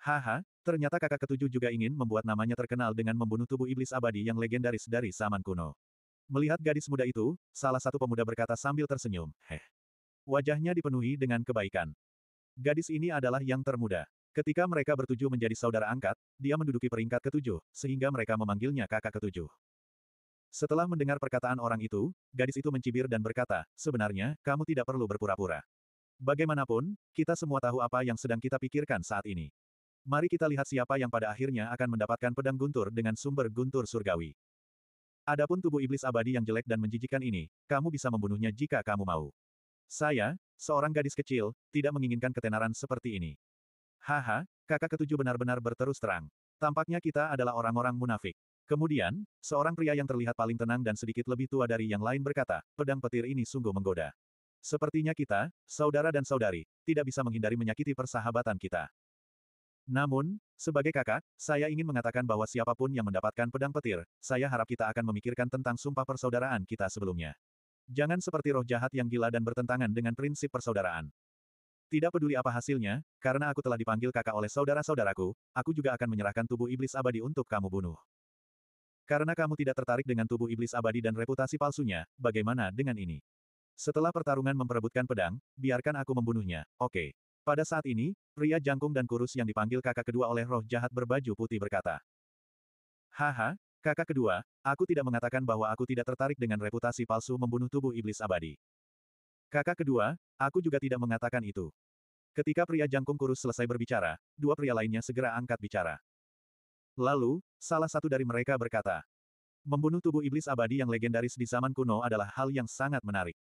Haha, ternyata kakak ketujuh juga ingin membuat namanya terkenal dengan membunuh tubuh iblis abadi yang legendaris dari zaman kuno. Melihat gadis muda itu, salah satu pemuda berkata sambil tersenyum, Heh. Wajahnya dipenuhi dengan kebaikan. Gadis ini adalah yang termuda. Ketika mereka bertujuh menjadi saudara angkat, dia menduduki peringkat ketujuh, sehingga mereka memanggilnya kakak ketujuh. Setelah mendengar perkataan orang itu, gadis itu mencibir dan berkata, sebenarnya, kamu tidak perlu berpura-pura. Bagaimanapun, kita semua tahu apa yang sedang kita pikirkan saat ini. Mari kita lihat siapa yang pada akhirnya akan mendapatkan pedang guntur dengan sumber guntur surgawi. Adapun tubuh iblis abadi yang jelek dan menjijikan ini, kamu bisa membunuhnya jika kamu mau. Saya, seorang gadis kecil, tidak menginginkan ketenaran seperti ini. Haha, kakak ketujuh benar-benar berterus terang. Tampaknya kita adalah orang-orang munafik. Kemudian, seorang pria yang terlihat paling tenang dan sedikit lebih tua dari yang lain berkata, pedang petir ini sungguh menggoda. Sepertinya kita, saudara dan saudari, tidak bisa menghindari menyakiti persahabatan kita. Namun, sebagai kakak, saya ingin mengatakan bahwa siapapun yang mendapatkan pedang petir, saya harap kita akan memikirkan tentang sumpah persaudaraan kita sebelumnya. Jangan seperti roh jahat yang gila dan bertentangan dengan prinsip persaudaraan. Tidak peduli apa hasilnya, karena aku telah dipanggil kakak oleh saudara-saudaraku, aku juga akan menyerahkan tubuh iblis abadi untuk kamu bunuh. Karena kamu tidak tertarik dengan tubuh iblis abadi dan reputasi palsunya, bagaimana dengan ini? Setelah pertarungan memperebutkan pedang, biarkan aku membunuhnya, oke. Okay. Pada saat ini, pria jangkung dan kurus yang dipanggil kakak kedua oleh roh jahat berbaju putih berkata. Haha, Kakak kedua, aku tidak mengatakan bahwa aku tidak tertarik dengan reputasi palsu membunuh tubuh iblis abadi. Kakak kedua, aku juga tidak mengatakan itu. Ketika pria jangkung kurus selesai berbicara, dua pria lainnya segera angkat bicara. Lalu, salah satu dari mereka berkata, Membunuh tubuh iblis abadi yang legendaris di zaman kuno adalah hal yang sangat menarik.